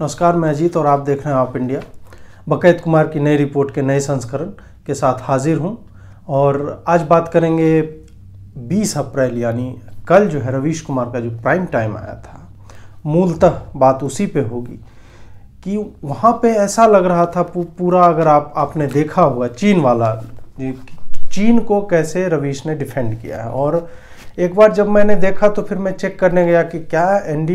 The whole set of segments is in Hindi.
नमस्कार मैं अजीत और आप देख रहे हैं आप इंडिया बकैत कुमार की नई रिपोर्ट के नए संस्करण के साथ हाजिर हूं और आज बात करेंगे 20 अप्रैल यानी कल जो है रवीश कुमार का जो प्राइम टाइम आया था मूलतः बात उसी पे होगी कि वहाँ पे ऐसा लग रहा था पूरा अगर आप आपने देखा होगा चीन वाला चीन को कैसे रवीश ने डिफेंड किया है और एक बार जब मैंने देखा तो फिर मैं चेक करने गया कि क्या एन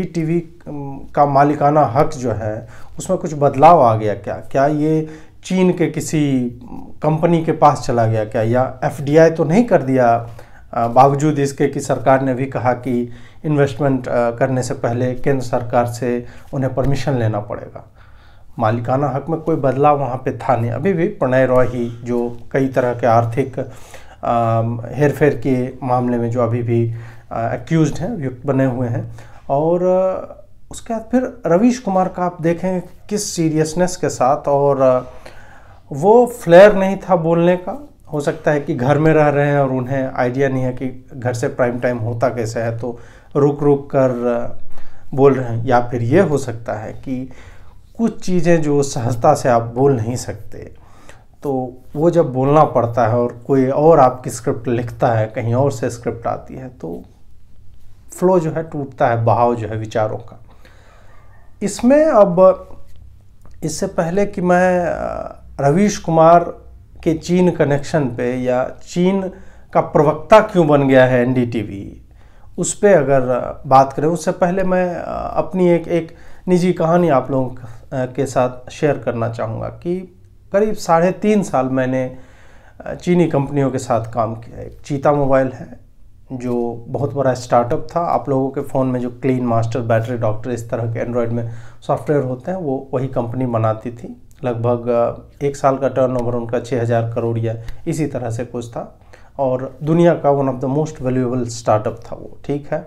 का मालिकाना हक जो है उसमें कुछ बदलाव आ गया क्या क्या ये चीन के किसी कंपनी के पास चला गया क्या या एफ तो नहीं कर दिया बावजूद इसके कि सरकार ने भी कहा कि इन्वेस्टमेंट करने से पहले केंद्र सरकार से उन्हें परमिशन लेना पड़ेगा मालिकाना हक में कोई बदलाव वहाँ पे था नहीं अभी भी प्रणय रॉय ही जो कई तरह के आर्थिक हेर फेर के मामले में जो अभी भी एक्यूज हैं अभियुक्त बने हुए हैं और उसके बाद फिर रवीश कुमार का आप देखें किस सीरियसनेस के साथ और वो फ्लेयर नहीं था बोलने का हो सकता है कि घर में रह रहे हैं और उन्हें आइडिया नहीं है कि घर से प्राइम टाइम होता कैसे है तो रुक रुक कर बोल रहे हैं या फिर ये हो सकता है कि कुछ चीज़ें जो सहजता से आप बोल नहीं सकते तो वो जब बोलना पड़ता है और कोई और आपकी स्क्रिप्ट लिखता है कहीं और से स्क्रिप्ट आती है तो फ्लो जो है टूटता है बहाव जो है विचारों का इसमें अब इससे पहले कि मैं रवीश कुमार के चीन कनेक्शन पे या चीन का प्रवक्ता क्यों बन गया है एनडीटीवी उस पर अगर बात करें उससे पहले मैं अपनी एक एक निजी कहानी आप लोगों के साथ शेयर करना चाहूँगा कि करीब साढ़े तीन साल मैंने चीनी कंपनियों के साथ काम किया है चीता मोबाइल है जो बहुत बड़ा स्टार्टअप था आप लोगों के फ़ोन में जो क्लीन मास्टर बैटरी डॉक्टर इस तरह के एंड्रॉयड में सॉफ्टवेयर होते हैं वो वही कंपनी बनाती थी लगभग एक साल का टर्नओवर उनका छः हज़ार करोड़ या इसी तरह से कुछ था और दुनिया का one of the most valuable startup था वो ठीक है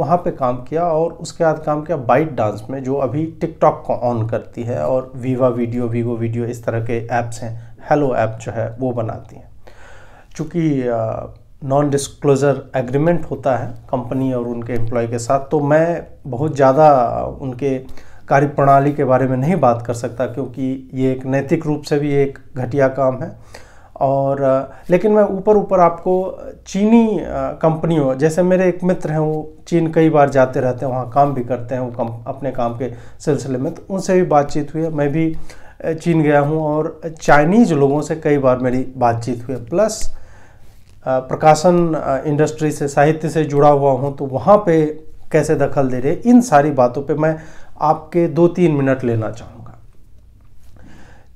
वहाँ पे काम किया और उसके बाद काम किया बाइट डांस में जो अभी टिकटॉक को ऑन करती है और वीवा वीडियो वीवो वीडियो इस तरह के ऐप्स हैं हेलो ऐप जो है वो बनाती हैं चूँकि नॉन डिस्क्लोज़र एग्रीमेंट होता है कंपनी और उनके एम्प्लॉय के साथ तो मैं बहुत ज़्यादा उनके कार्यप्रणाली के बारे में नहीं बात कर सकता क्योंकि ये एक नैतिक रूप से भी एक घटिया काम है और लेकिन मैं ऊपर ऊपर आपको चीनी कंपनियों जैसे मेरे एक मित्र हैं वो चीन कई बार जाते रहते हैं वहाँ काम भी करते हैं वो कम अपने काम के सिलसिले में तो उनसे भी बातचीत हुई है मैं भी चीन गया हूँ और चाइनीज लोगों से कई बार मेरी बातचीत हुई है प्लस प्रकाशन इंडस्ट्री से साहित्य से जुड़ा हुआ हूँ तो वहाँ पर कैसे दखल दे रहे इन सारी बातों पर मैं आपके दो तीन मिनट लेना चाहूँगा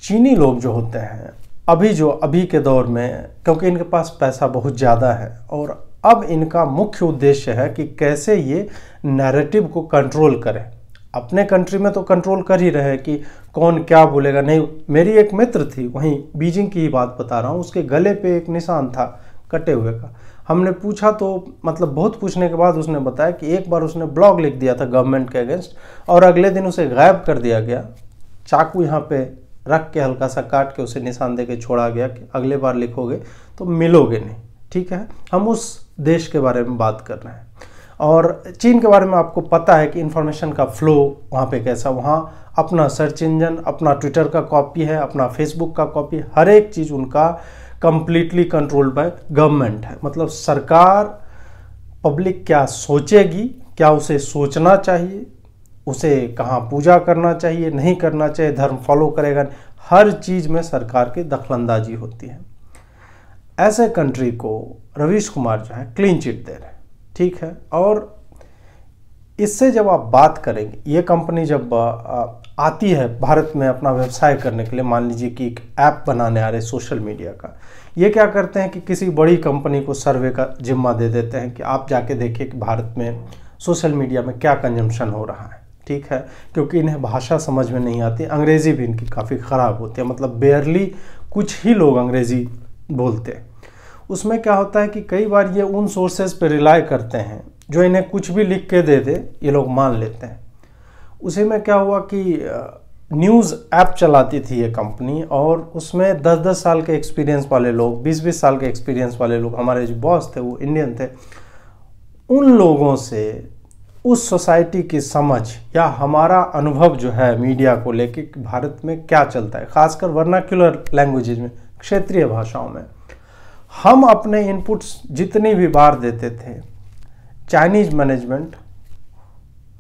चीनी लोग जो होते हैं अभी जो अभी के दौर में क्योंकि इनके पास पैसा बहुत ज़्यादा है और अब इनका मुख्य उद्देश्य है कि कैसे ये नैरेटिव को कंट्रोल करें अपने कंट्री में तो कंट्रोल कर ही रहे कि कौन क्या बोलेगा नहीं मेरी एक मित्र थी वहीं बीजिंग की ही बात बता रहा हूँ उसके गले पे एक निशान था कटे हुए का हमने पूछा तो मतलब बहुत पूछने के बाद उसने बताया कि एक बार उसने ब्लॉग लिख दिया था गवर्नमेंट के अगेंस्ट और अगले दिन उसे गायब कर दिया गया चाकू यहाँ पे रख के हल्का सा काट के उसे निशान दे के छोड़ा गया कि अगले बार लिखोगे तो मिलोगे नहीं ठीक है हम उस देश के बारे में बात कर रहे हैं और चीन के बारे में आपको पता है कि इन्फॉर्मेशन का फ्लो वहाँ पे कैसा वहाँ अपना सर्च इंजन अपना ट्विटर का कॉपी है अपना फेसबुक का कॉपी हर एक चीज़ उनका कम्प्लीटली कंट्रोल्ड बाय गवर्नमेंट है मतलब सरकार पब्लिक क्या सोचेगी क्या उसे सोचना चाहिए उसे कहाँ पूजा करना चाहिए नहीं करना चाहिए धर्म फॉलो करेगा हर चीज़ में सरकार की दखलंदाजी होती है ऐसे कंट्री को रवीश कुमार जो है क्लीन चिट दे रहे हैं ठीक है और इससे जब आप बात करेंगे ये कंपनी जब आती है भारत में अपना व्यवसाय करने के लिए मान लीजिए कि एक ऐप बनाने आ रहे सोशल मीडिया का ये क्या करते हैं कि किसी बड़ी कंपनी को सर्वे का जिम्मा दे देते हैं कि आप जाके देखिए कि भारत में सोशल मीडिया में क्या कंजम्पशन हो रहा है ठीक है क्योंकि इन्हें भाषा समझ में नहीं आती अंग्रेज़ी भी इनकी काफ़ी ख़राब होती है मतलब बेयरली कुछ ही लोग अंग्रेज़ी बोलते हैं उसमें क्या होता है कि कई बार ये उन सोर्सेज पर रिलाय करते हैं जो इन्हें कुछ भी लिख के दे दे ये लोग मान लेते हैं उसी में क्या हुआ कि न्यूज़ ऐप चलाती थी ये कंपनी और उसमें 10-10 साल के एक्सपीरियंस वाले लोग 20-20 साल के एक्सपीरियंस वाले लोग हमारे जो बॉस थे वो इंडियन थे उन लोगों से उस सोसाइटी की समझ या हमारा अनुभव जो है मीडिया को लेके भारत में क्या चलता है खासकर वर्नाक्युलर लैंग्वेजेज में क्षेत्रीय भाषाओं में हम अपने इनपुट्स जितनी भी बार देते थे चाइनीज मैनेजमेंट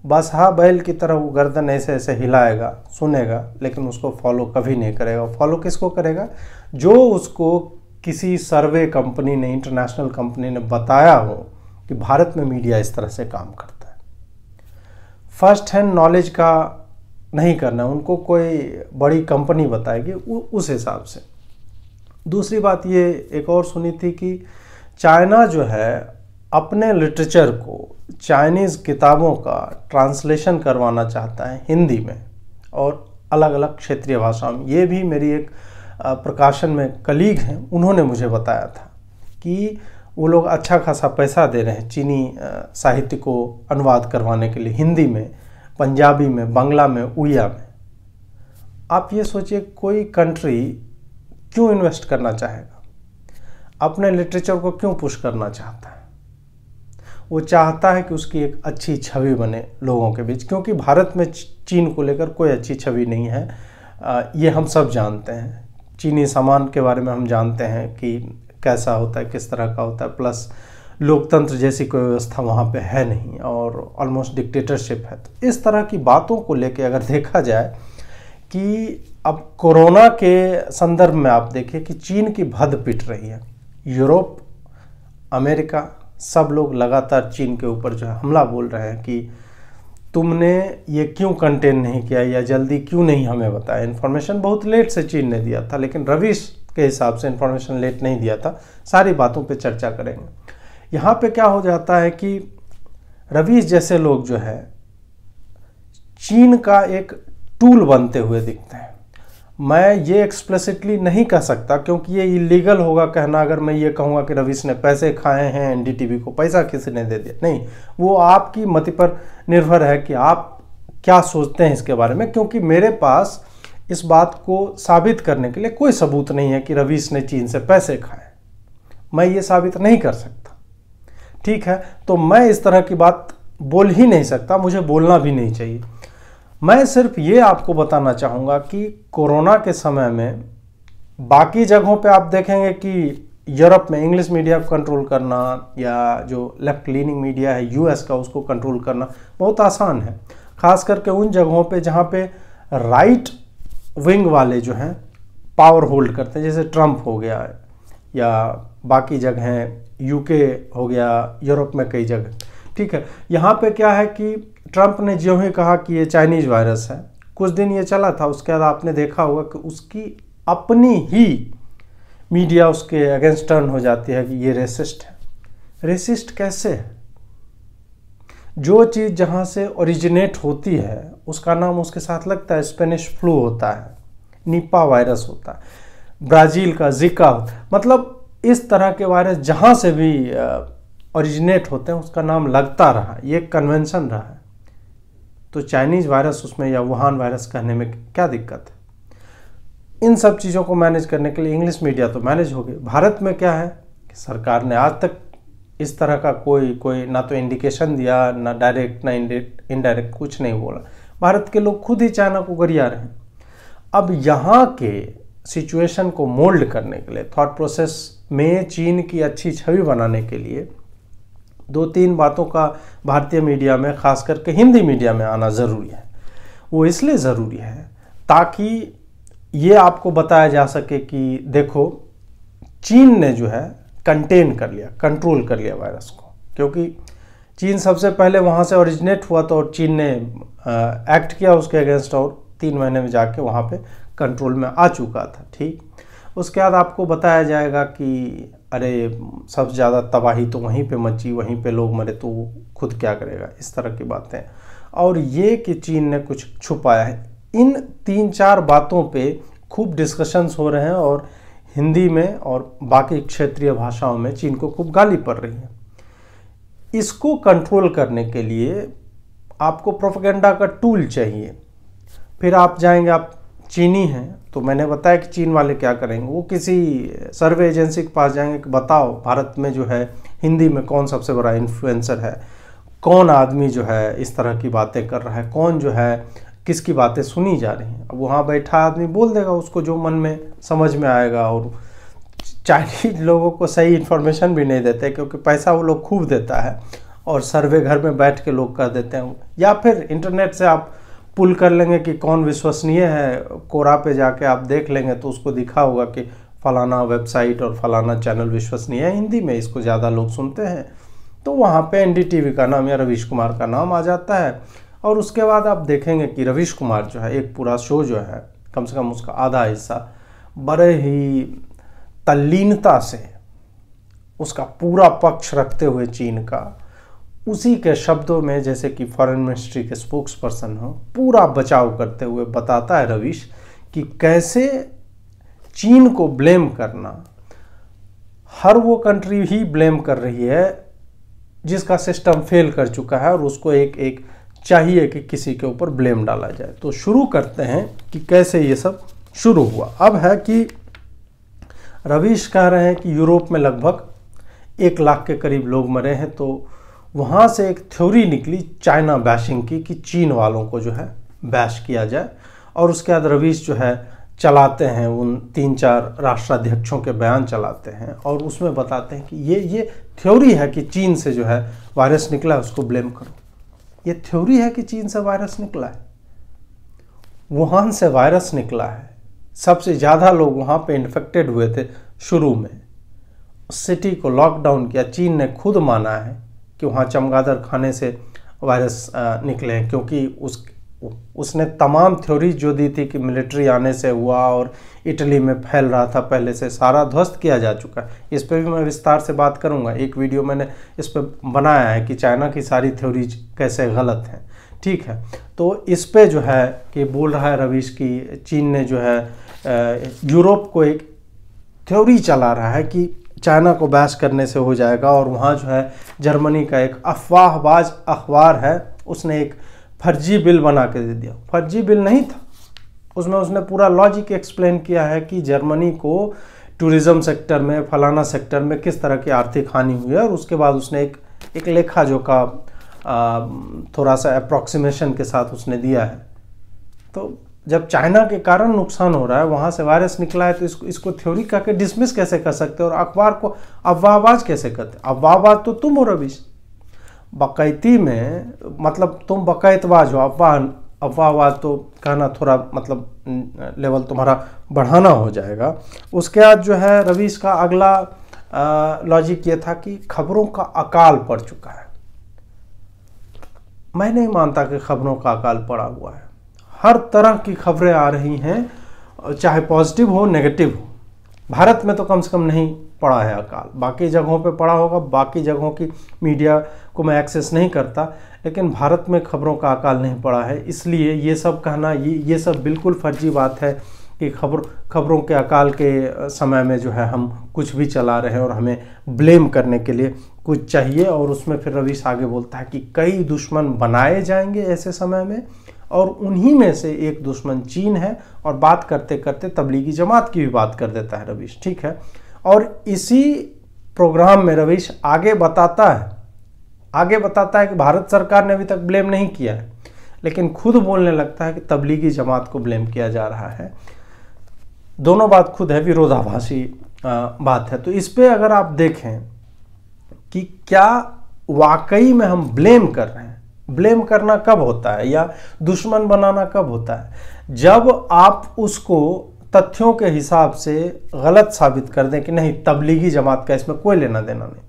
बसहा बैल की तरह वो गर्दन ऐसे ऐसे हिलाएगा सुनेगा लेकिन उसको फॉलो कभी नहीं करेगा फॉलो किसको करेगा जो उसको किसी सर्वे कंपनी ने इंटरनेशनल कंपनी ने बताया हो कि भारत में मीडिया इस तरह से काम करता फर्स्ट हैंड नॉलेज का नहीं करना उनको कोई बड़ी कंपनी बताएगी उस हिसाब से दूसरी बात ये एक और सुनी थी कि चाइना जो है अपने लिटरेचर को चाइनीज़ किताबों का ट्रांसलेशन करवाना चाहता है हिंदी में और अलग अलग क्षेत्रीय भाषाओं में ये भी मेरी एक प्रकाशन में कलीग हैं उन्होंने मुझे बताया था कि वो लोग अच्छा खासा पैसा दे रहे हैं चीनी साहित्य को अनुवाद करवाने के लिए हिंदी में पंजाबी में बांग्ला में उड़िया में आप ये सोचिए कोई कंट्री क्यों इन्वेस्ट करना चाहेगा अपने लिटरेचर को क्यों पुश करना चाहता है वो चाहता है कि उसकी एक अच्छी छवि बने लोगों के बीच क्योंकि भारत में चीन को लेकर कोई अच्छी छवि नहीं है ये हम सब जानते हैं चीनी सामान के बारे में हम जानते हैं कि कैसा होता है किस तरह का होता है प्लस लोकतंत्र जैसी कोई व्यवस्था वहाँ पे है नहीं और ऑलमोस्ट डिक्टेटरशिप है तो इस तरह की बातों को लेके अगर देखा जाए कि अब कोरोना के संदर्भ में आप देखिए कि चीन की भद पिट रही है यूरोप अमेरिका सब लोग लगातार चीन के ऊपर जो है हमला बोल रहे हैं कि तुमने ये क्यों कंटेन नहीं किया या जल्दी क्यों नहीं हमें बताया इन्फॉर्मेशन बहुत लेट से चीन ने दिया था लेकिन रवीश के हिसाब से इन्फॉर्मेशन लेट नहीं दिया था सारी बातों पे चर्चा करेंगे यहाँ पे क्या हो जाता है कि रवीश जैसे लोग जो है चीन का एक टूल बनते हुए दिखते हैं मैं ये एक्सप्लिसिटली नहीं कह सकता क्योंकि ये इलीगल होगा कहना अगर मैं ये कहूँगा कि रवीश ने पैसे खाए हैं एनडीटीवी को पैसा किसी ने दे दिया नहीं वो आपकी मति पर निर्भर है कि आप क्या सोचते हैं इसके बारे में क्योंकि मेरे पास इस बात को साबित करने के लिए कोई सबूत नहीं है कि रवीश ने चीन से पैसे खाए मैं ये साबित नहीं कर सकता ठीक है तो मैं इस तरह की बात बोल ही नहीं सकता मुझे बोलना भी नहीं चाहिए मैं सिर्फ ये आपको बताना चाहूँगा कि कोरोना के समय में बाकी जगहों पे आप देखेंगे कि यूरोप में इंग्लिश मीडिया को कंट्रोल करना या जो लेफ्ट लीनिंग मीडिया है यूएस का उसको कंट्रोल करना बहुत आसान है खास करके उन जगहों पे जहाँ पे राइट विंग वाले जो हैं पावर होल्ड करते हैं जैसे ट्रंप हो गया है या बाकी जगहें यूके हो गया यूरोप में कई जगह ठीक है यहाँ पे क्या है कि ट्रंप ने जो ही कहा कि ये चाइनीज वायरस है कुछ दिन ये चला था उसके बाद आपने देखा होगा कि उसकी अपनी ही मीडिया उसके अगेंस्ट टर्न हो जाती है कि ये रेसिस्ट है रेसिस्ट कैसे है जो चीज़ जहाँ से ओरिजिनेट होती है उसका नाम उसके साथ लगता है स्पेनिश फ्लू होता है निपा वायरस होता है ब्राज़ील का जिका मतलब इस तरह के वायरस जहाँ से भी ओरिजिनेट होते हैं उसका नाम लगता रहा ये कन्वेंशन रहा है तो चाइनीज़ वायरस उसमें या वुहान वायरस कहने में क्या दिक्कत है इन सब चीज़ों को मैनेज करने के लिए इंग्लिश मीडिया तो मैनेज हो गई भारत में क्या है कि सरकार ने आज तक इस तरह का कोई कोई ना तो इंडिकेशन दिया ना डायरेक्ट ना इनडायरेक्ट कुछ नहीं बोला भारत के लोग खुद ही चाइना को गरिया रहे हैं अब यहाँ के सिचुएशन को मोल्ड करने के लिए थॉट प्रोसेस में चीन की अच्छी छवि बनाने के लिए दो तीन बातों का भारतीय मीडिया में खास करके हिंदी मीडिया में आना ज़रूरी है वो इसलिए ज़रूरी है ताकि ये आपको बताया जा सके कि देखो चीन ने जो है कंटेन कर लिया कंट्रोल कर लिया वायरस को क्योंकि चीन सबसे पहले वहाँ से ओरिजिनेट हुआ तो और चीन ने एक्ट किया उसके अगेंस्ट और तीन महीने में जाके वहाँ पे कंट्रोल में आ चुका था ठीक उसके बाद आपको बताया जाएगा कि अरे सबसे ज़्यादा तबाही तो वहीं पे मची वहीं पे लोग मरे तो खुद क्या करेगा इस तरह की बातें और ये कि चीन ने कुछ छुपाया है इन तीन चार बातों पे खूब डिस्कशंस हो रहे हैं और हिंदी में और बाकी क्षेत्रीय भाषाओं में चीन को खूब गाली पड़ रही है इसको कंट्रोल करने के लिए आपको प्रोफोगेंडा का टूल चाहिए फिर आप जाएंगे आप चीनी हैं तो मैंने बताया कि चीन वाले क्या करेंगे वो किसी सर्वे एजेंसी के पास जाएंगे कि बताओ भारत में जो है हिंदी में कौन सबसे बड़ा इन्फ्लुएंसर है कौन आदमी जो है इस तरह की बातें कर रहा है कौन जो है किसकी बातें सुनी जा रही हैं अब वहाँ बैठा आदमी बोल देगा उसको जो मन में समझ में आएगा और चाइनीज लोगों को सही इन्फॉर्मेशन भी नहीं देते क्योंकि पैसा वो लोग खूब देता है और सर्वे घर में बैठ के लोग कर देते हैं या फिर इंटरनेट से आप पुल कर लेंगे कि कौन विश्वसनीय है कोरा पे जाके आप देख लेंगे तो उसको दिखा होगा कि फलाना वेबसाइट और फलाना चैनल विश्वसनीय है हिंदी में इसको ज़्यादा लोग सुनते हैं तो वहाँ पे एन का नाम या रवीश कुमार का नाम आ जाता है और उसके बाद आप देखेंगे कि रविश कुमार जो है एक पूरा शो जो है कम से कम उसका आधा हिस्सा बड़े ही तल्लीनता से उसका पूरा पक्ष रखते हुए चीन का उसी के शब्दों में जैसे कि फॉरेन मिनिस्ट्री के स्पोक्स पर्सन हो पूरा बचाव करते हुए बताता है रविश कि कैसे चीन को ब्लेम करना हर वो कंट्री ही ब्लेम कर रही है जिसका सिस्टम फेल कर चुका है और उसको एक एक चाहिए कि किसी के ऊपर ब्लेम डाला जाए तो शुरू करते हैं कि कैसे ये सब शुरू हुआ अब है कि रवीश कह रहे हैं कि यूरोप में लगभग एक लाख के करीब लोग मरे हैं तो वहाँ से एक थ्योरी निकली चाइना बैशिंग की कि चीन वालों को जो है बैश किया जाए और उसके बाद रवीश जो है चलाते हैं उन तीन चार राष्ट्राध्यक्षों के बयान चलाते हैं और उसमें बताते हैं कि ये ये थ्योरी है कि चीन से जो है वायरस निकला उसको ब्लेम करो ये थ्योरी है कि चीन से वायरस निकला है वुहान से वायरस निकला है सबसे ज़्यादा लोग वहाँ पे इन्फेक्टेड हुए थे शुरू में सिटी को लॉकडाउन किया चीन ने खुद माना है कि वहाँ चमगादड़ खाने से वायरस निकले हैं क्योंकि उस उसने तमाम थ्योरीज जो दी थी कि मिलिट्री आने से हुआ और इटली में फैल रहा था पहले से सारा ध्वस्त किया जा चुका है इस पर भी मैं विस्तार से बात करूंगा एक वीडियो मैंने इस पर बनाया है कि चाइना की सारी थ्योरीज कैसे गलत हैं ठीक है तो इस पर जो है कि बोल रहा है रवीश की चीन ने जो है यूरोप को एक थ्योरी चला रहा है कि चाइना को बहस करने से हो जाएगा और वहाँ जो है जर्मनी का एक अफवाहबाज अखबार है उसने एक फर्जी बिल बना के दे दिया फर्जी बिल नहीं था उसमें उसने पूरा लॉजिक एक्सप्लेन किया है कि जर्मनी को टूरिज्म सेक्टर में फलाना सेक्टर में किस तरह की आर्थिक हानि हुई है और उसके बाद उसने एक एक लेखा जो का थोड़ा सा अप्रॉक्सीमेशन के साथ उसने दिया है तो जब चाइना के कारण नुकसान हो रहा है वहाँ से वायरस निकला है तो इसको इसको थ्योरी करके डिसमिस कैसे कर सकते हो और अखबार को अफवाहबाज कैसे करते अफवाहबाज तो तुम हो रविश बकैती में मतलब तुम बकैतबाज हो अफवाह अफवाहवाद तो कहना थोड़ा मतलब लेवल तुम्हारा बढ़ाना हो जाएगा उसके बाद जो है रवीश का अगला लॉजिक ये था कि खबरों का अकाल पड़ चुका है मैं नहीं मानता कि खबरों का अकाल पड़ा हुआ है हर तरह की खबरें आ रही हैं चाहे पॉजिटिव हो नेगेटिव हो भारत में तो कम से कम नहीं पड़ा है अकाल बाकी जगहों पे पड़ा होगा बाकी जगहों की मीडिया को मैं एक्सेस नहीं करता लेकिन भारत में खबरों का अकाल नहीं पड़ा है इसलिए ये सब कहना ये ये सब बिल्कुल फर्जी बात है कि खबर खबरों के अकाल के समय में जो है हम कुछ भी चला रहे हैं और हमें ब्लेम करने के लिए कुछ चाहिए और उसमें फिर रवीश आगे बोलता है कि कई दुश्मन बनाए जाएंगे ऐसे समय में और उन्हीं में से एक दुश्मन चीन है और बात करते करते तबलीगी जमात की भी बात कर देता है रवीश ठीक है और इसी प्रोग्राम में रवीश आगे बताता है आगे बताता है कि भारत सरकार ने अभी तक ब्लेम नहीं किया है लेकिन खुद बोलने लगता है कि तबलीगी जमात को ब्लेम किया जा रहा है दोनों बात खुद है विरोधाभासी बात है तो इस पर अगर आप देखें कि क्या वाकई में हम ब्लेम कर रहे हैं ब्लेम करना कब होता है या दुश्मन बनाना कब होता है जब आप उसको तथ्यों के हिसाब से गलत साबित कर दें कि नहीं तबलीगी जमात का इसमें कोई लेना देना नहीं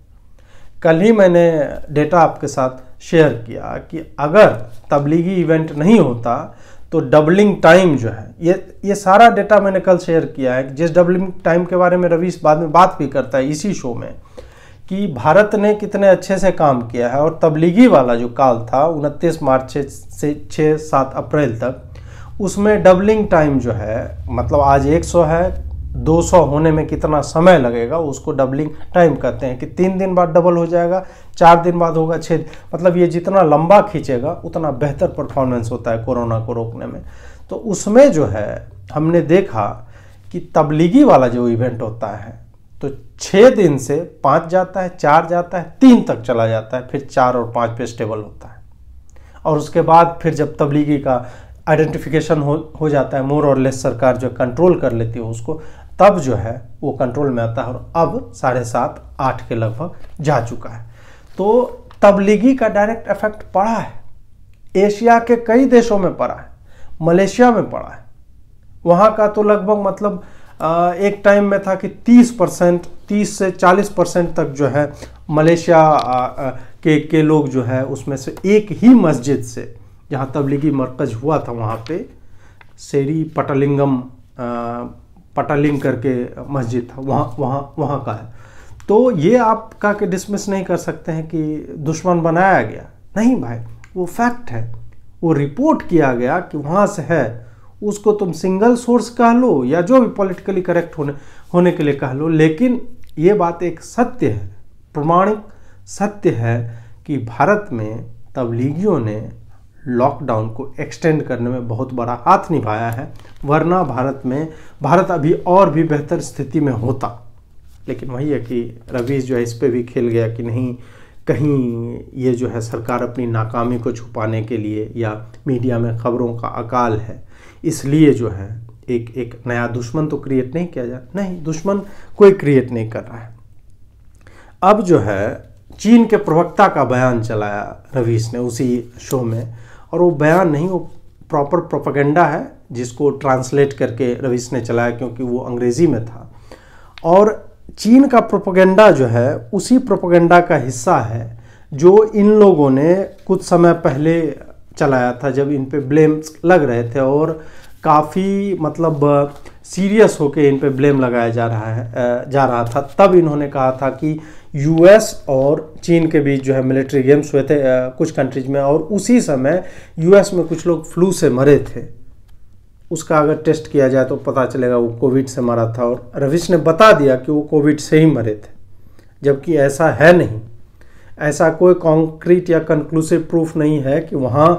कल ही मैंने डेटा आपके साथ शेयर किया कि अगर तबलीगी इवेंट नहीं होता तो डबलिंग टाइम जो है ये ये सारा डेटा मैंने कल शेयर किया है जिस डबलिंग टाइम के बारे में रवीश बाद में बात भी करता है इसी शो में कि भारत ने कितने अच्छे से काम किया है और तबलीगी वाला जो काल था उनतीस मार्च से छः सात अप्रैल तक उसमें डबलिंग टाइम जो है मतलब आज 100 है 200 होने में कितना समय लगेगा उसको डबलिंग टाइम कहते हैं कि तीन दिन बाद डबल हो जाएगा चार दिन बाद होगा छः मतलब ये जितना लंबा खींचेगा उतना बेहतर परफॉर्मेंस होता है कोरोना को रोकने में तो उसमें जो है हमने देखा कि तबलीगी वाला जो इवेंट होता है तो छः दिन से पाँच जाता है चार जाता है तीन तक चला जाता है फिर चार और पाँच पे स्टेबल होता है और उसके बाद फिर जब तबलीगी का आइडेंटिफिकेशन हो हो जाता है मोर और लेस सरकार जो कंट्रोल कर लेती है उसको तब जो है वो कंट्रोल में आता है और अब साढ़े सात आठ के लगभग जा चुका है तो तबलीगी का डायरेक्ट इफेक्ट पड़ा है एशिया के कई देशों में पड़ा है मलेशिया में पड़ा है वहाँ का तो लगभग मतलब एक टाइम में था कि 30 परसेंट तीस से 40 परसेंट तक जो है मलेशिया के के लोग जो है उसमें से एक ही मस्जिद से जहाँ तबलीगी मरकज़ हुआ था वहाँ पे शेरी पटलिंगम पटलिंग करके मस्जिद था वहाँ वहाँ वहाँ का है तो ये आप का के डिसमिस नहीं कर सकते हैं कि दुश्मन बनाया गया नहीं भाई वो फैक्ट है वो रिपोर्ट किया गया कि वहाँ से है उसको तुम सिंगल सोर्स कह लो या जो भी पॉलिटिकली करेक्ट होने होने के लिए कह लो लेकिन ये बात एक सत्य है प्रमाणिक सत्य है कि भारत में तबलीगियों ने लॉकडाउन को एक्सटेंड करने में बहुत बड़ा हाथ निभाया है वरना भारत में भारत अभी और भी बेहतर स्थिति में होता लेकिन वही है कि रवीश जो है इस पर भी खेल गया कि नहीं कहीं ये जो है सरकार अपनी नाकामी को छुपाने के लिए या मीडिया में खबरों का अकाल है इसलिए जो है एक एक नया दुश्मन तो क्रिएट नहीं किया जा नहीं दुश्मन कोई क्रिएट नहीं कर रहा है अब जो है चीन के प्रवक्ता का बयान चलाया रवीश ने उसी शो में और वो बयान नहीं वो प्रॉपर प्रोपागेंडा है जिसको ट्रांसलेट करके रवीश ने चलाया क्योंकि वो अंग्रेज़ी में था और चीन का प्रोपागेंडा जो है उसी प्रोपागेंडा का हिस्सा है जो इन लोगों ने कुछ समय पहले चलाया था जब इन पे ब्लेम्स लग रहे थे और काफ़ी मतलब सीरियस होके इन पे ब्लेम लगाया जा रहा है जा रहा था तब इन्होंने कहा था कि यूएस और चीन के बीच जो है मिलिट्री गेम्स हुए थे आ, कुछ कंट्रीज में और उसी समय यूएस में कुछ लोग फ्लू से मरे थे उसका अगर टेस्ट किया जाए तो पता चलेगा वो कोविड से मरा था और रविश ने बता दिया कि वो कोविड से ही मरे थे जबकि ऐसा है नहीं ऐसा कोई कॉन्क्रीट या कंक्लूसिव प्रूफ नहीं है कि वहाँ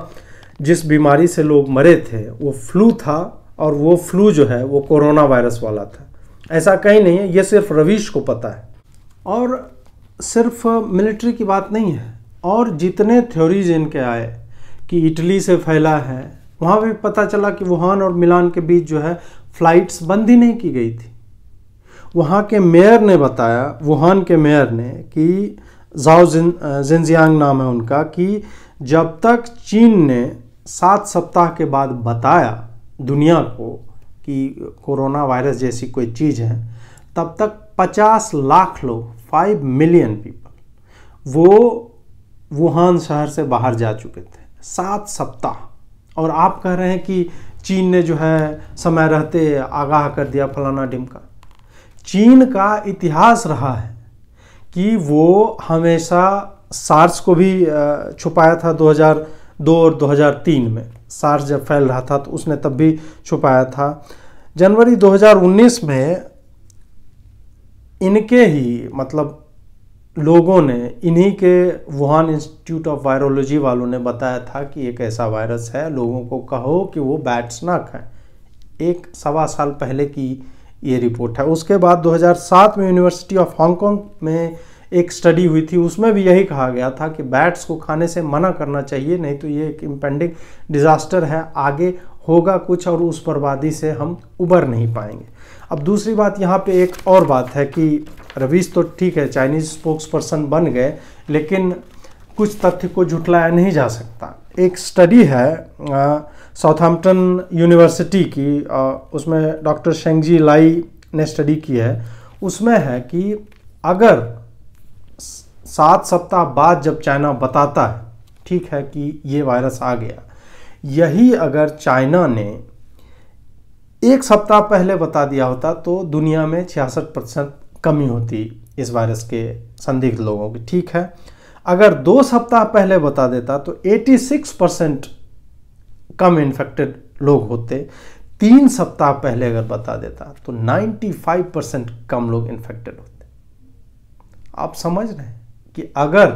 जिस बीमारी से लोग मरे थे वो फ्लू था और वो फ्लू जो है वो कोरोना वायरस वाला था ऐसा कहीं नहीं है ये सिर्फ रवीश को पता है और सिर्फ मिलिट्री की बात नहीं है और जितने थ्योरीज इनके आए कि इटली से फैला है वहाँ भी पता चला कि वुहान और मिलान के बीच जो है फ्लाइट्स बंद ही नहीं की गई थी वहाँ के मेयर ने बताया वुहान के मेयर ने कि जाओ जिन जिनजियांग नाम है उनका कि जब तक चीन ने सात सप्ताह के बाद बताया दुनिया को कि कोरोना वायरस जैसी कोई चीज़ है तब तक 50 लाख लोग फाइव मिलियन पीपल वो वुहान शहर से बाहर जा चुके थे सात सप्ताह और आप कह रहे हैं कि चीन ने जो है समय रहते आगाह कर दिया फलाना का चीन का इतिहास रहा है कि वो हमेशा सार्स को भी छुपाया था 2002 और 2003 में सार्स जब फैल रहा था तो उसने तब भी छुपाया था जनवरी 2019 में इनके ही मतलब लोगों ने इन्हीं के वुहान इंस्टीट्यूट ऑफ वायरोलॉजी वालों ने बताया था कि एक ऐसा वायरस है लोगों को कहो कि वो बैट्स ना खाएं एक सवा साल पहले की ये रिपोर्ट है उसके बाद 2007 में यूनिवर्सिटी ऑफ हांगकॉन्ग में एक स्टडी हुई थी उसमें भी यही कहा गया था कि बैट्स को खाने से मना करना चाहिए नहीं तो ये एक इम्पेंडिंग डिज़ास्टर है आगे होगा कुछ और उस बर्बादी से हम उबर नहीं पाएंगे अब दूसरी बात यहाँ पे एक और बात है कि रवीश तो ठीक है चाइनीज़ स्पोक्स पर्सन बन गए लेकिन कुछ तथ्य को झुठलाया नहीं जा सकता एक स्टडी है साउथहैम्पटन यूनिवर्सिटी की आ, उसमें डॉक्टर शेंगजी लाई ने स्टडी की है उसमें है कि अगर सात सप्ताह बाद जब चाइना बताता है ठीक है कि ये वायरस आ गया यही अगर चाइना ने एक सप्ताह पहले बता दिया होता तो दुनिया में छियासठ परसेंट कमी होती इस वायरस के संदिग्ध लोगों की ठीक है अगर दो सप्ताह पहले बता देता तो 86 परसेंट कम इन्फेक्टेड लोग होते तीन सप्ताह पहले अगर बता देता तो 95 परसेंट कम लोग इन्फेक्टेड होते आप समझ रहे हैं कि अगर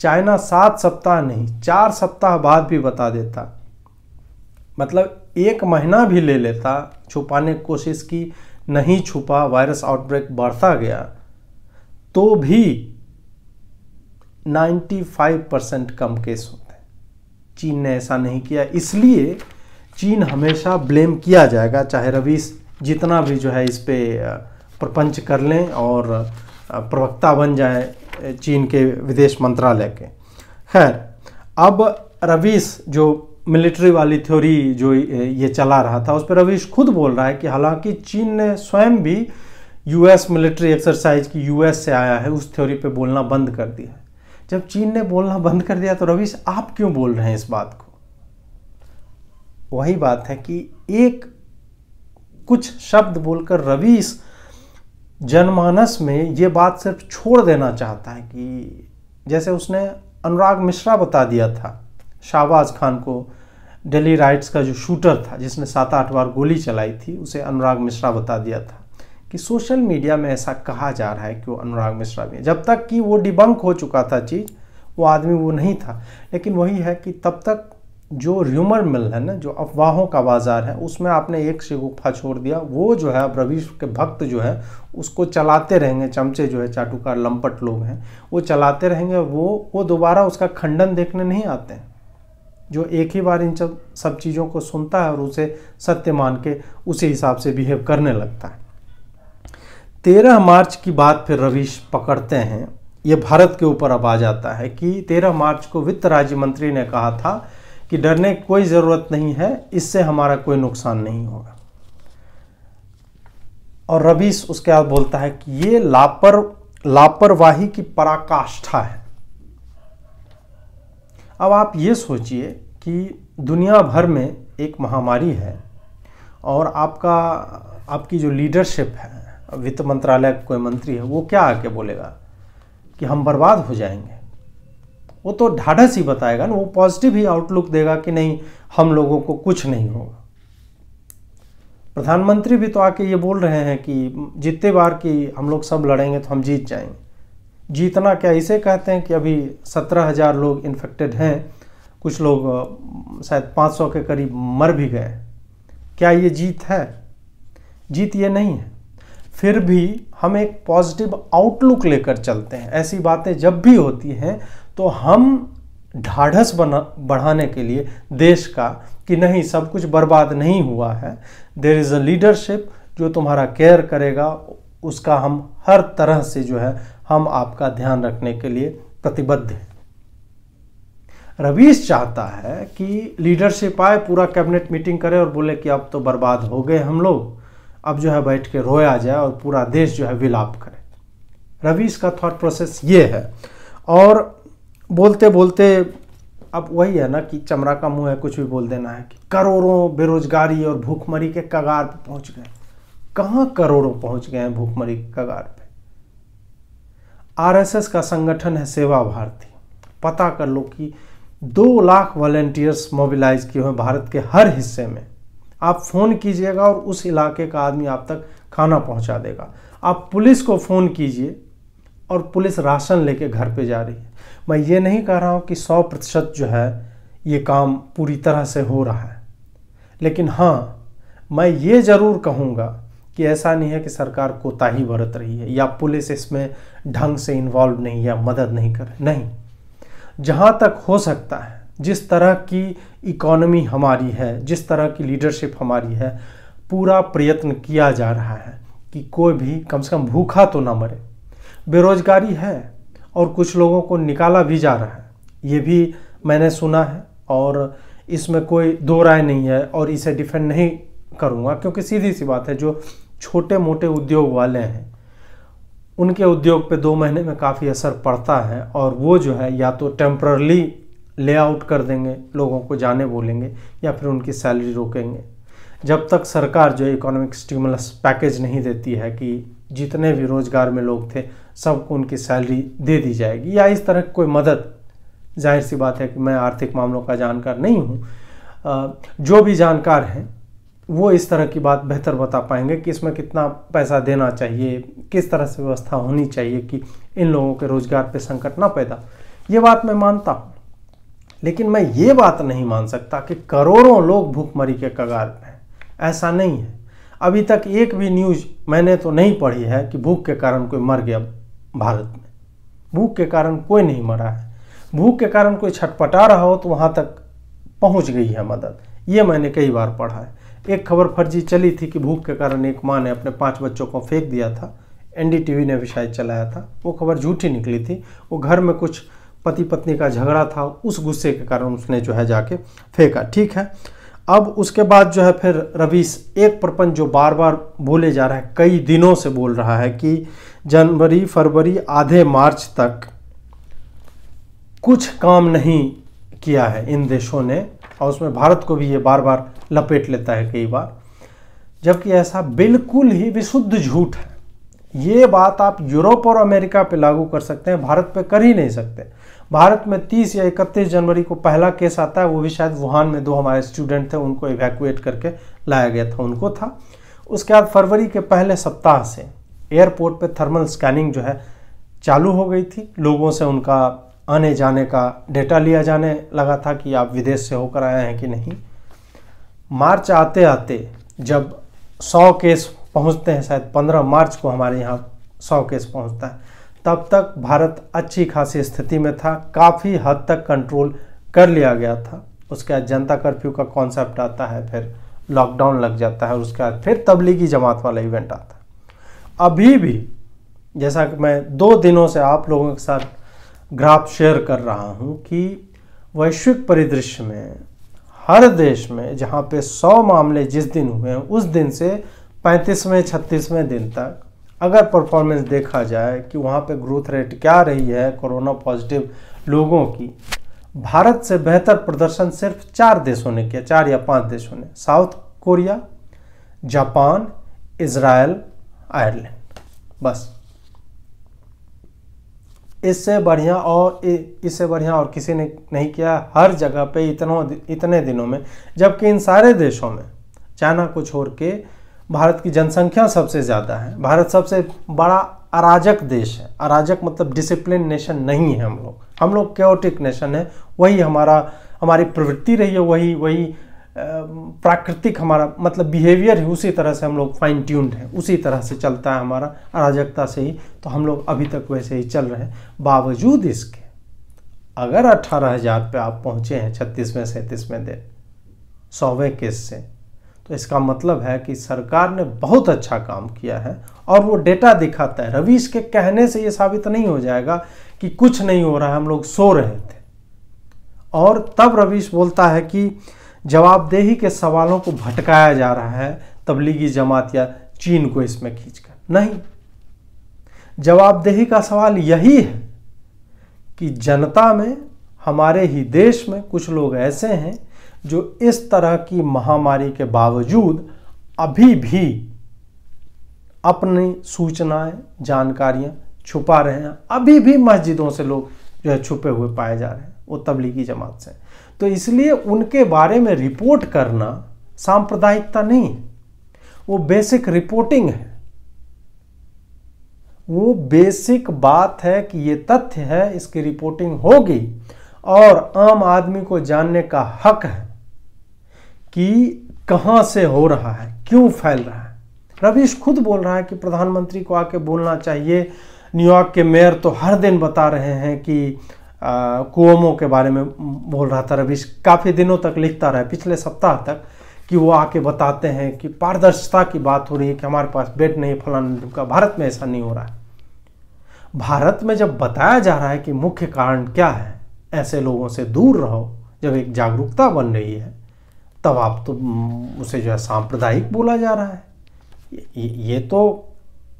चाइना सात सप्ताह नहीं चार सप्ताह बाद भी बता देता मतलब एक महीना भी ले लेता छुपाने की कोशिश की नहीं छुपा वायरस आउटब्रेक बढ़ता गया तो भी 95 परसेंट कम केस होते हैं चीन ने ऐसा नहीं किया इसलिए चीन हमेशा ब्लेम किया जाएगा चाहे रवीश जितना भी जो है इस पर प्रपंच कर लें और प्रवक्ता बन जाए चीन के विदेश मंत्रालय के खैर अब रवीश जो मिलिट्री वाली थ्योरी जो ये चला रहा था उस पर रवीश खुद बोल रहा है कि हालांकि चीन ने स्वयं भी यूएस मिलिट्री एक्सरसाइज की यूएस से आया है उस थ्योरी पे बोलना बंद कर दिया है जब चीन ने बोलना बंद कर दिया तो रवीश आप क्यों बोल रहे हैं इस बात को वही बात है कि एक कुछ शब्द बोलकर रवीश जनमानस में ये बात सिर्फ छोड़ देना चाहता है कि जैसे उसने अनुराग मिश्रा बता दिया था शाहबाज खान को दिल्ली राइट्स का जो शूटर था जिसने सात आठ बार गोली चलाई थी उसे अनुराग मिश्रा बता दिया था कि सोशल मीडिया में ऐसा कहा जा रहा है कि वो अनुराग मिश्रा भी है जब तक कि वो डिबंक हो चुका था चीज़ वो आदमी वो नहीं था लेकिन वही है कि तब तक जो र्यूमर मिल है ना जो अफवाहों का बाज़ार है उसमें आपने एक से गुफा छोड़ दिया वो जो है अब रवीश के भक्त जो है उसको चलाते रहेंगे चमचे जो है चाटुकार लंपट लोग हैं वो चलाते रहेंगे वो वो दोबारा उसका खंडन देखने नहीं आते हैं जो एक ही बार इन सब सब चीज़ों को सुनता है और उसे सत्य मान के उसी हिसाब से बिहेव करने लगता है तेरह मार्च की बात फिर रवीश पकड़ते हैं ये भारत के ऊपर अब आ जाता है कि तेरह मार्च को वित्त राज्य मंत्री ने कहा था कि डरने की कोई ज़रूरत नहीं है इससे हमारा कोई नुकसान नहीं होगा और रवीश उसके बाद बोलता है कि ये लापर लापरवाही की पराकाष्ठा है अब आप ये सोचिए कि दुनिया भर में एक महामारी है और आपका आपकी जो लीडरशिप है वित्त मंत्रालय का कोई मंत्री है वो क्या आके बोलेगा कि हम बर्बाद हो जाएंगे वो तो ढाढ़स ही बताएगा ना वो पॉजिटिव ही आउटलुक देगा कि नहीं हम लोगों को कुछ नहीं होगा प्रधानमंत्री भी तो आके ये बोल रहे हैं कि जितने बार कि हम लोग सब लड़ेंगे तो हम जीत जाएंगे जीतना क्या इसे कहते हैं कि अभी सत्रह हज़ार लोग इन्फेक्टेड हैं कुछ लोग शायद 500 के करीब मर भी गए क्या ये जीत है जीत ये नहीं है फिर भी हम एक पॉजिटिव आउटलुक लेकर चलते हैं ऐसी बातें जब भी होती हैं तो हम ढाढ़स बना बढ़ाने के लिए देश का कि नहीं सब कुछ बर्बाद नहीं हुआ है देर इज़ अ लीडरशिप जो तुम्हारा केयर करेगा उसका हम हर तरह से जो है हम आपका ध्यान रखने के लिए प्रतिबद्ध हैं रवीश चाहता है कि लीडरशिप आए पूरा कैबिनेट मीटिंग करे और बोले कि अब तो बर्बाद हो गए हम लोग अब जो है बैठ के रोया जाए और पूरा देश जो है विलाप करे रवीश का थॉट प्रोसेस ये है और बोलते बोलते अब वही है ना कि चमड़ा का मुंह है कुछ भी बोल देना है कि करोड़ों बेरोजगारी और भूखमरी के कगार पर पहुंच गए कहाँ करोड़ों पहुंच गए हैं भूखमरी के कगार पर आरएसएस का संगठन है सेवा भारती पता कर लो कि दो लाख वॉलेंटियर्स मोबिलाइज किए हुए भारत के हर हिस्से में आप फ़ोन कीजिएगा और उस इलाके का आदमी आप तक खाना पहुंचा देगा आप पुलिस को फ़ोन कीजिए और पुलिस राशन लेके घर पे जा रही है मैं ये नहीं कह रहा हूँ कि सौ प्रतिशत जो है ये काम पूरी तरह से हो रहा है लेकिन हाँ मैं ये ज़रूर कहूँगा कि ऐसा नहीं है कि सरकार कोताही बरत रही है या पुलिस इसमें ढंग से इन्वॉल्व नहीं या मदद नहीं कर नहीं जहाँ तक हो सकता है जिस तरह की इकोनॉमी हमारी है जिस तरह की लीडरशिप हमारी है पूरा प्रयत्न किया जा रहा है कि कोई भी कम से कम भूखा तो ना मरे बेरोजगारी है और कुछ लोगों को निकाला भी जा रहा है ये भी मैंने सुना है और इसमें कोई दो राय नहीं है और इसे डिफेंड नहीं करूँगा क्योंकि सीधी सी बात है जो छोटे मोटे उद्योग वाले हैं उनके उद्योग पे दो महीने में काफ़ी असर पड़ता है और वो जो है या तो टेम्प्ररली लेआउट कर देंगे लोगों को जाने बोलेंगे या फिर उनकी सैलरी रोकेंगे जब तक सरकार जो इकोनॉमिक स्टिमुलस पैकेज नहीं देती है कि जितने भी रोज़गार में लोग थे सबको उनकी सैलरी दे दी जाएगी या इस तरह कोई मदद जाहिर सी बात है कि मैं आर्थिक मामलों का जानकार नहीं हूँ जो भी जानकार हैं वो इस तरह की बात बेहतर बता पाएंगे कि इसमें कितना पैसा देना चाहिए किस तरह से व्यवस्था होनी चाहिए कि इन लोगों के रोज़गार पे संकट ना पैदा ये बात मैं मानता हूँ लेकिन मैं ये बात नहीं मान सकता कि करोड़ों लोग भूखमरी के कगार पे हैं ऐसा नहीं है अभी तक एक भी न्यूज मैंने तो नहीं पढ़ी है कि भूख के कारण कोई मर गया भारत में भूख के कारण कोई नहीं मरा है भूख के कारण कोई छटपटा रहा हो तो वहाँ तक पहुँच गई है मदद ये मैंने कई बार पढ़ा है एक खबर फर्जी चली थी कि भूख के कारण एक माँ ने अपने पांच बच्चों को फेंक दिया था एनडीटीवी ने भी शायद चलाया था वो खबर झूठी निकली थी वो घर में कुछ पति पत्नी का झगड़ा था उस गुस्से के कारण उसने जो है जाके फेंका ठीक है अब उसके बाद जो है फिर रवीश एक प्रपंच जो बार बार बोले जा रहा है कई दिनों से बोल रहा है कि जनवरी फरवरी आधे मार्च तक कुछ काम नहीं किया है इन देशों ने और उसमें भारत को भी ये बार बार लपेट लेता है कई बार जबकि ऐसा बिल्कुल ही विशुद्ध झूठ है ये बात आप यूरोप और अमेरिका पे लागू कर सकते हैं भारत पे कर ही नहीं सकते भारत में 30 या 31 जनवरी को पहला केस आता है वो भी शायद वुहान में दो हमारे स्टूडेंट थे उनको इवैक्यूएट करके लाया गया था उनको था उसके बाद फरवरी के पहले सप्ताह से एयरपोर्ट पे थर्मल स्कैनिंग जो है चालू हो गई थी लोगों से उनका आने जाने का डेटा लिया जाने लगा था कि आप विदेश से होकर आए हैं कि नहीं मार्च आते आते जब 100 केस पहुंचते हैं शायद 15 मार्च को हमारे यहाँ 100 केस पहुंचता है तब तक भारत अच्छी खासी स्थिति में था काफ़ी हद तक कंट्रोल कर लिया गया था उसके बाद जनता कर्फ्यू का कॉन्सेप्ट आता है फिर लॉकडाउन लग जाता है और उसके बाद फिर तबलीगी जमात वाला इवेंट आता है अभी भी जैसा कि मैं दो दिनों से आप लोगों के साथ ग्राफ शेयर कर रहा हूँ कि वैश्विक परिदृश्य में हर देश में जहाँ पे 100 मामले जिस दिन हुए हैं उस दिन से 35वें 36वें दिन तक अगर परफॉर्मेंस देखा जाए कि वहाँ पे ग्रोथ रेट क्या रही है कोरोना पॉजिटिव लोगों की भारत से बेहतर प्रदर्शन सिर्फ चार देशों ने किया चार या पांच देशों ने South Korea Japan Israel Ireland बस इससे बढ़िया और इससे बढ़िया और किसी ने नहीं किया हर जगह पे इतनों इतने दिनों में जबकि इन सारे देशों में चाइना को छोड़ के भारत की जनसंख्या सबसे ज़्यादा है भारत सबसे बड़ा अराजक देश है अराजक मतलब डिसिप्लिन नेशन नहीं है हम लोग हम लोग क्योटिक नेशन है वही हमारा हमारी प्रवृत्ति रही है वही वही प्राकृतिक हमारा मतलब बिहेवियर है उसी तरह से हम लोग फाइन ट्यून्ड है उसी तरह से चलता है हमारा अराजकता से ही तो हम लोग अभी तक वैसे ही चल रहे हैं बावजूद इसके अगर अट्ठारह हज़ार पर आप पहुँचे हैं छत्तीसवें सैंतीसवें दिन सौवें केस से तो इसका मतलब है कि सरकार ने बहुत अच्छा काम किया है और वो डेटा दिखाता है रवीश के कहने से ये साबित नहीं हो जाएगा कि कुछ नहीं हो रहा है हम लोग सो रहे थे और तब रवीश बोलता है कि जवाबदेही के सवालों को भटकाया जा रहा है तबलीगी जमात या चीन को इसमें खींचकर नहीं जवाबदेही का सवाल यही है कि जनता में हमारे ही देश में कुछ लोग ऐसे हैं जो इस तरह की महामारी के बावजूद अभी भी अपनी सूचनाएं जानकारियां छुपा रहे हैं अभी भी मस्जिदों से लोग जो है छुपे हुए पाए जा रहे हैं वो तबलीगी जमात से तो इसलिए उनके बारे में रिपोर्ट करना सांप्रदायिकता नहीं वो बेसिक रिपोर्टिंग है वो बेसिक बात है कि ये तथ्य है इसकी रिपोर्टिंग होगी और आम आदमी को जानने का हक है कि कहां से हो रहा है क्यों फैल रहा है रवीश खुद बोल रहा है कि प्रधानमंत्री को आके बोलना चाहिए न्यूयॉर्क के मेयर तो हर दिन बता रहे हैं कि कुओमों के बारे में बोल रहा था रविश काफ़ी दिनों तक लिखता रहा पिछले सप्ताह तक कि वो आके बताते हैं कि पारदर्शिता की बात हो रही है कि हमारे पास बेड नहीं फलाना का भारत में ऐसा नहीं हो रहा है भारत में जब बताया जा रहा है कि मुख्य कारण क्या है ऐसे लोगों से दूर रहो जब एक जागरूकता बन रही है तब आप तो उसे जो है सांप्रदायिक बोला जा रहा है ये, ये तो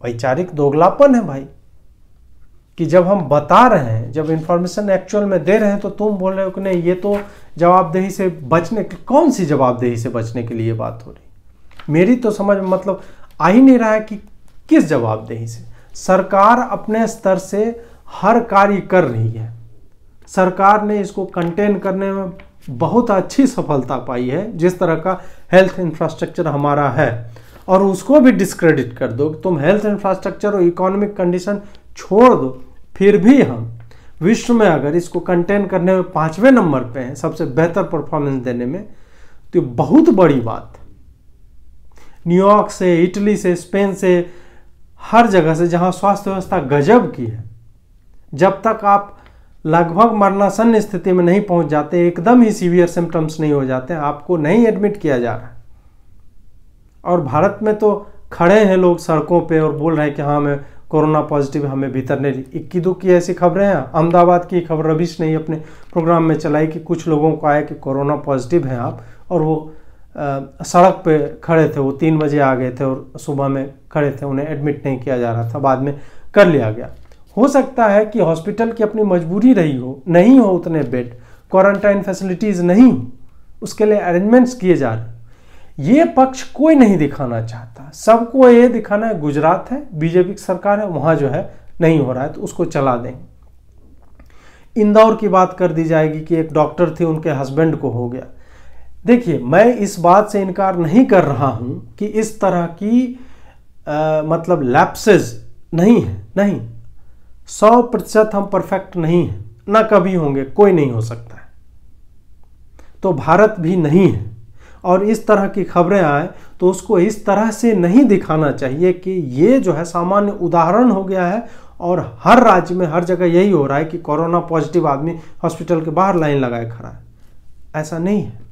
वैचारिक दोगलापन है भाई कि जब हम बता रहे हैं जब इन्फॉर्मेशन एक्चुअल में दे रहे हैं तो तुम बोल रहे हो कि नहीं ये तो जवाबदेही से बचने कौन सी जवाबदेही से बचने के लिए बात हो रही मेरी तो समझ मतलब आ ही नहीं रहा है कि किस जवाबदेही से सरकार अपने स्तर से हर कार्य कर रही है सरकार ने इसको कंटेन करने में बहुत अच्छी सफलता पाई है जिस तरह का हेल्थ इंफ्रास्ट्रक्चर हमारा है और उसको भी डिस्क्रेडिट कर दो तुम हेल्थ इंफ्रास्ट्रक्चर और इकोनॉमिक कंडीशन छोड़ दो फिर भी हम विश्व में अगर इसको कंटेन करने में पांचवें नंबर पे हैं सबसे बेहतर परफॉर्मेंस देने में तो बहुत बड़ी बात न्यूयॉर्क से इटली से स्पेन से हर जगह से जहां स्वास्थ्य व्यवस्था गजब की है जब तक आप लगभग मरनासन्न स्थिति में नहीं पहुंच जाते एकदम ही सीवियर सिम्टम्स नहीं हो जाते आपको नहीं एडमिट किया जा रहा और भारत में तो खड़े हैं लोग सड़कों पे और बोल रहे हैं कि हाँ मैं कोरोना पॉजिटिव हमें भीतर ने ली इक्की दो की ऐसी खबरें हैं अहमदाबाद की खबर रविश ने अपने प्रोग्राम में चलाई कि कुछ लोगों को आया कि कोरोना पॉजिटिव हैं आप और वो आ, सड़क पे खड़े थे वो तीन बजे आ गए थे और सुबह में खड़े थे उन्हें एडमिट नहीं किया जा रहा था बाद में कर लिया गया हो सकता है कि हॉस्पिटल की अपनी मजबूरी रही हो नहीं हो उतने बेड क्वारंटाइन फैसिलिटीज़ नहीं उसके लिए अरेंजमेंट्स किए जा रहे ये पक्ष कोई नहीं दिखाना चाहता सबको ये दिखाना है गुजरात है बीजेपी की सरकार है वहां जो है नहीं हो रहा है तो उसको चला देंगे इंदौर की बात कर दी जाएगी कि एक डॉक्टर थे उनके हस्बैंड को हो गया देखिए मैं इस बात से इनकार नहीं कर रहा हूं कि इस तरह की आ, मतलब लैप्सेज नहीं है नहीं सौ प्रतिशत हम परफेक्ट नहीं हैं ना कभी होंगे कोई नहीं हो सकता है तो भारत भी नहीं है और इस तरह की खबरें आए तो उसको इस तरह से नहीं दिखाना चाहिए कि ये जो है सामान्य उदाहरण हो गया है और हर राज्य में हर जगह यही हो रहा है कि कोरोना पॉजिटिव आदमी हॉस्पिटल के बाहर लाइन लगाए खड़ा है ऐसा नहीं है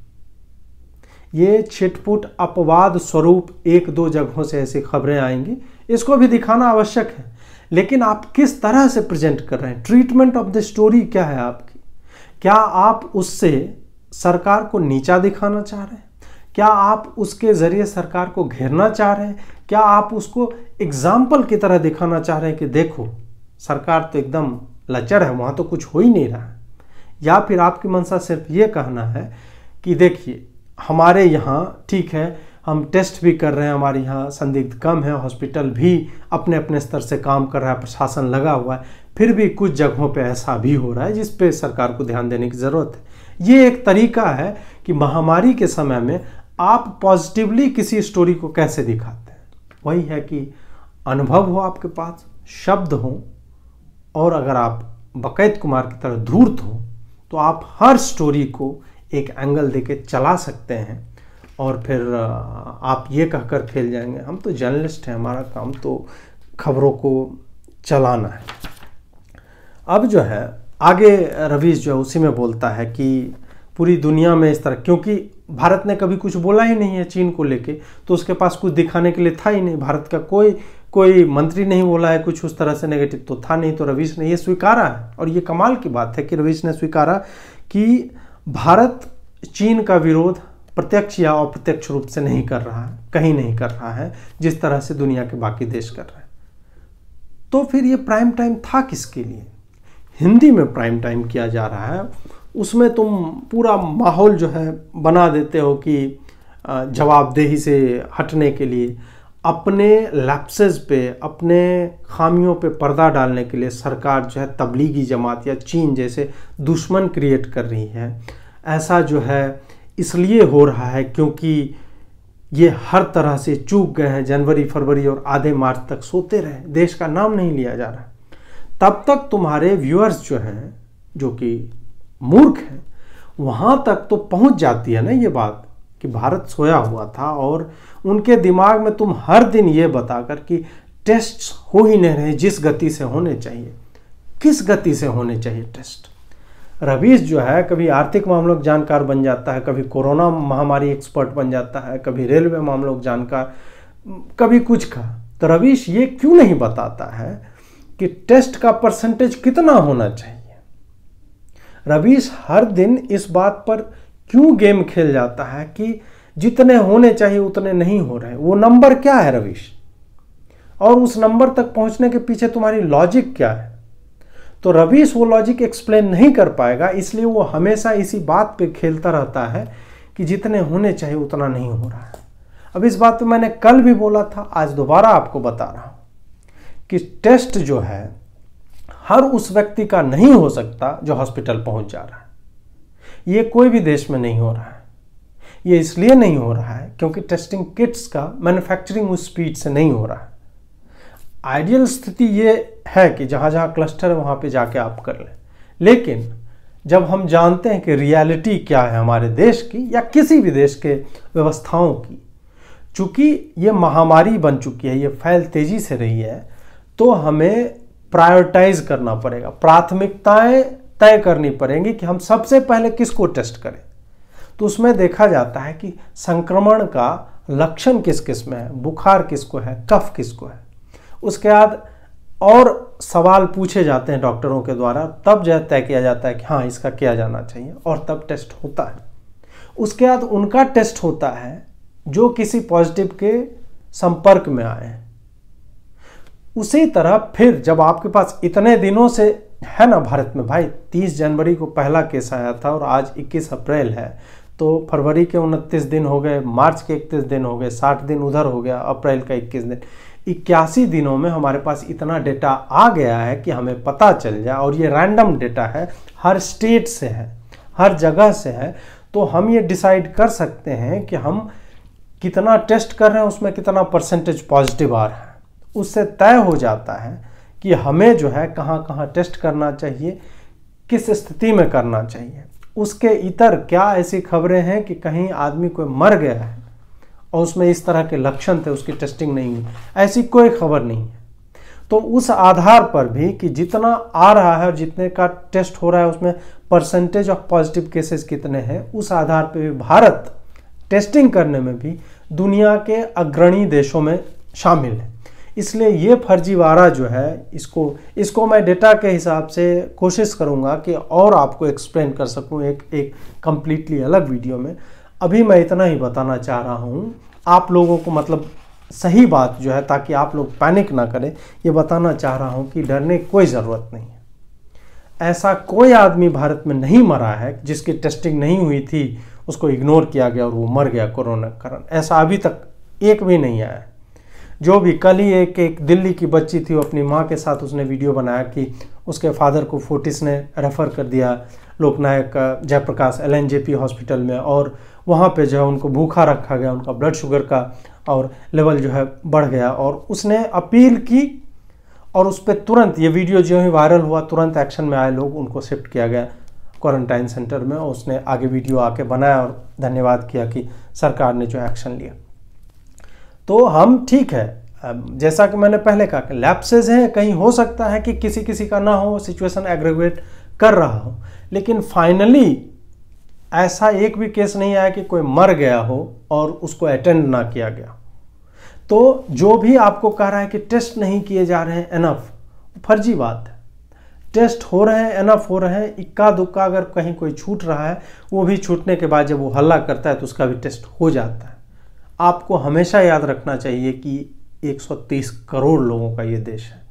ये छिटपुट अपवाद स्वरूप एक दो जगहों से ऐसी खबरें आएंगी इसको भी दिखाना आवश्यक है लेकिन आप किस तरह से प्रेजेंट कर रहे हैं ट्रीटमेंट ऑफ द स्टोरी क्या है आपकी क्या आप उससे सरकार को नीचा दिखाना चाह रहे हैं क्या आप उसके ज़रिए सरकार को घेरना चाह रहे हैं क्या आप उसको एग्जाम्पल की तरह दिखाना चाह रहे हैं कि देखो सरकार तो एकदम लचर है वहाँ तो कुछ हो ही नहीं रहा है या फिर आपकी मनसा सिर्फ ये कहना है कि देखिए हमारे यहाँ ठीक है हम टेस्ट भी कर रहे हैं हमारे यहाँ संदिग्ध कम है हॉस्पिटल भी अपने अपने स्तर से काम कर रहा है प्रशासन लगा हुआ है फिर भी कुछ जगहों पे ऐसा भी हो रहा है जिस पे सरकार को ध्यान देने की ज़रूरत है ये एक तरीका है कि महामारी के समय में आप पॉजिटिवली किसी स्टोरी को कैसे दिखाते हैं वही है कि अनुभव हो आपके पास शब्द हो और अगर आप बकैत कुमार की तरह धूर्त हो तो आप हर स्टोरी को एक एंगल देके चला सकते हैं और फिर आप ये कहकर खेल जाएंगे हम तो जर्नलिस्ट हैं हमारा काम तो खबरों को चलाना है अब जो है आगे रवीश जो है उसी में बोलता है कि पूरी दुनिया में इस तरह क्योंकि भारत ने कभी कुछ बोला ही नहीं है चीन को लेके तो उसके पास कुछ दिखाने के लिए था ही नहीं भारत का कोई कोई मंत्री नहीं बोला है कुछ उस तरह से नेगेटिव तो था नहीं तो रवीश ने ये स्वीकारा है और ये कमाल की बात है कि रवीश ने स्वीकारा कि भारत चीन का विरोध प्रत्यक्ष या अप्रत्यक्ष रूप से नहीं कर रहा है कहीं नहीं कर रहा है जिस तरह से दुनिया के बाकी देश कर रहे हैं तो फिर ये प्राइम टाइम था किसके लिए हिंदी में प्राइम टाइम किया जा रहा है उसमें तुम पूरा माहौल जो है बना देते हो कि जवाबदेही से हटने के लिए अपने लैप्सेस पे अपने खामियों पे पर्दा डालने के लिए सरकार जो है तबलीगी जमात या चीन जैसे दुश्मन क्रिएट कर रही है ऐसा जो है इसलिए हो रहा है क्योंकि ये हर तरह से चूक गए हैं जनवरी फरवरी और आधे मार्च तक सोते रहे देश का नाम नहीं लिया जा रहा तब तक तुम्हारे व्यूअर्स जो हैं जो कि मूर्ख हैं वहाँ तक तो पहुँच जाती है ना ये बात कि भारत सोया हुआ था और उनके दिमाग में तुम हर दिन ये बताकर कि टेस्ट हो ही नहीं रहे जिस गति से होने चाहिए किस गति से होने चाहिए टेस्ट रवीश जो है कभी आर्थिक मामलों का जानकार बन जाता है कभी कोरोना महामारी एक्सपर्ट बन जाता है कभी रेलवे मामलों का जानकार कभी कुछ का तो रवीश ये क्यों नहीं बताता है कि टेस्ट का परसेंटेज कितना होना चाहिए रवीश हर दिन इस बात पर क्यों गेम खेल जाता है कि जितने होने चाहिए उतने नहीं हो रहे वो नंबर क्या है रवीश और उस नंबर तक पहुंचने के पीछे तुम्हारी लॉजिक क्या है तो रवीश वो लॉजिक एक्सप्लेन नहीं कर पाएगा इसलिए वो हमेशा इसी बात पे खेलता रहता है कि जितने होने चाहिए उतना नहीं हो रहा है अब इस बात पे मैंने कल भी बोला था आज दोबारा आपको बता रहा हूँ कि टेस्ट जो है हर उस व्यक्ति का नहीं हो सकता जो हॉस्पिटल पहुंच जा रहा है ये कोई भी देश में नहीं हो रहा है ये इसलिए नहीं हो रहा है क्योंकि टेस्टिंग किट्स का मैन्युफैक्चरिंग उस स्पीड से नहीं हो रहा है आइडियल स्थिति ये है कि जहाँ जहाँ क्लस्टर है वहाँ पर जाके आप कर लें लेकिन जब हम जानते हैं कि रियलिटी क्या है हमारे देश की या किसी भी देश के व्यवस्थाओं की चूँकि ये महामारी बन चुकी है ये फैल तेज़ी से रही है तो हमें प्रायोरिटाइज करना पड़ेगा प्राथमिकताएं तय करनी पड़ेंगी कि हम सबसे पहले किसको टेस्ट करें तो उसमें देखा जाता है कि संक्रमण का लक्षण किस किस में है बुखार किसको है कफ किसको है उसके बाद और सवाल पूछे जाते हैं डॉक्टरों के द्वारा तब जो तय किया जाता है कि हाँ इसका किया जाना चाहिए और तब टेस्ट होता है उसके बाद उनका टेस्ट होता है जो किसी पॉजिटिव के संपर्क में आए हैं उसी तरह फिर जब आपके पास इतने दिनों से है ना भारत में भाई 30 जनवरी को पहला केस आया था और आज 21 अप्रैल है तो फरवरी के उनतीस दिन हो गए मार्च के 31 दिन हो गए साठ दिन उधर हो गया अप्रैल का इक्कीस दिन इक्यासी दिनों में हमारे पास इतना डेटा आ गया है कि हमें पता चल जाए और ये रैंडम डेटा है हर स्टेट से है हर जगह से है तो हम ये डिसाइड कर सकते हैं कि हम कितना टेस्ट कर रहे हैं उसमें कितना परसेंटेज पॉजिटिव आ रहा है उससे तय हो जाता है कि हमें जो है कहाँ कहाँ टेस्ट करना चाहिए किस स्थिति में करना चाहिए उसके इतर क्या ऐसी खबरें हैं कि कहीं आदमी कोई मर गया है और उसमें इस तरह के लक्षण थे उसकी टेस्टिंग नहीं हुई ऐसी कोई खबर नहीं है तो उस आधार पर भी कि जितना आ रहा है और जितने का टेस्ट हो रहा है उसमें परसेंटेज ऑफ पॉजिटिव केसेस कितने हैं उस आधार पर भी भारत टेस्टिंग करने में भी दुनिया के अग्रणी देशों में शामिल है इसलिए ये फर्जीवाड़ा जो है इसको इसको मैं डेटा के हिसाब से कोशिश करूँगा कि और आपको एक्सप्लेन कर सकूँ एक एक कम्प्लीटली अलग वीडियो में अभी मैं इतना ही बताना चाह रहा हूँ आप लोगों को मतलब सही बात जो है ताकि आप लोग पैनिक ना करें ये बताना चाह रहा हूँ कि डरने कोई ज़रूरत नहीं है ऐसा कोई आदमी भारत में नहीं मरा है जिसकी टेस्टिंग नहीं हुई थी उसको इग्नोर किया गया और वो मर गया कोरोना कारण ऐसा अभी तक एक भी नहीं आया जो भी कल ही एक एक दिल्ली की बच्ची थी वो अपनी माँ के साथ उसने वीडियो बनाया कि उसके फादर को फोर्टिस ने रेफ़र कर दिया Loknayak Jayaprakash L N J P hospital में और वहाँ पे जो है उनको भूखा रखा गया उनका ब्लड शुगर का और लेवल जो है बढ़ गया और उसने अपील की और उस पर तुरंत ये वीडियो जो है वायरल हुआ तुरंत एक्शन में आए लोग उनको शिफ्ट किया गया क्वारंटाइन सेंटर में और उसने आगे वीडियो आके बनाया और धन्यवाद किया कि सरकार ने जो एक्शन लिया तो हम ठीक है जैसा कि मैंने पहले कहा कि लैप्सेज हैं कहीं हो सकता है कि किसी किसी का ना हो सिचुएशन एग्रेवेट कर रहा हो लेकिन फाइनली ऐसा एक भी केस नहीं आया कि कोई मर गया हो और उसको अटेंड ना किया गया तो जो भी आपको कह रहा है कि टेस्ट नहीं किए जा रहे हैं एनफ फर्जी बात है टेस्ट हो रहे हैं एनफ हो रहे हैं इक्का दुक्का अगर कहीं कोई छूट रहा है वो भी छूटने के बाद जब वो हल्ला करता है तो उसका भी टेस्ट हो जाता है आपको हमेशा याद रखना चाहिए कि 130 करोड़ लोगों का ये देश है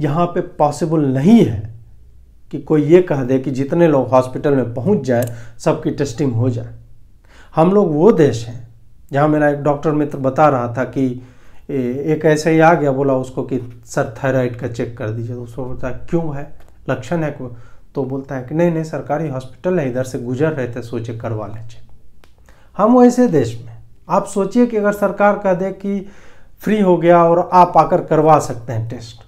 यहाँ पे पॉसिबल नहीं है कि कोई ये कह दे कि जितने लोग हॉस्पिटल में पहुँच जाए सबकी टेस्टिंग हो जाए हम लोग वो देश हैं जहाँ मेरा एक डॉक्टर मित्र बता रहा था कि एक ऐसे ही आ गया बोला उसको कि सर थायराइड का चेक कर दीजिए तो उसको बोलता है क्यों है लक्षण है को तो बोलता है कि नहीं नहीं सरकारी हॉस्पिटल है इधर से गुजर रहे थे सोचे करवा लें चेक हम वैसे देश में आप सोचिए कि अगर सरकार कह दे कि फ्री हो गया और आप आकर करवा सकते हैं टेस्ट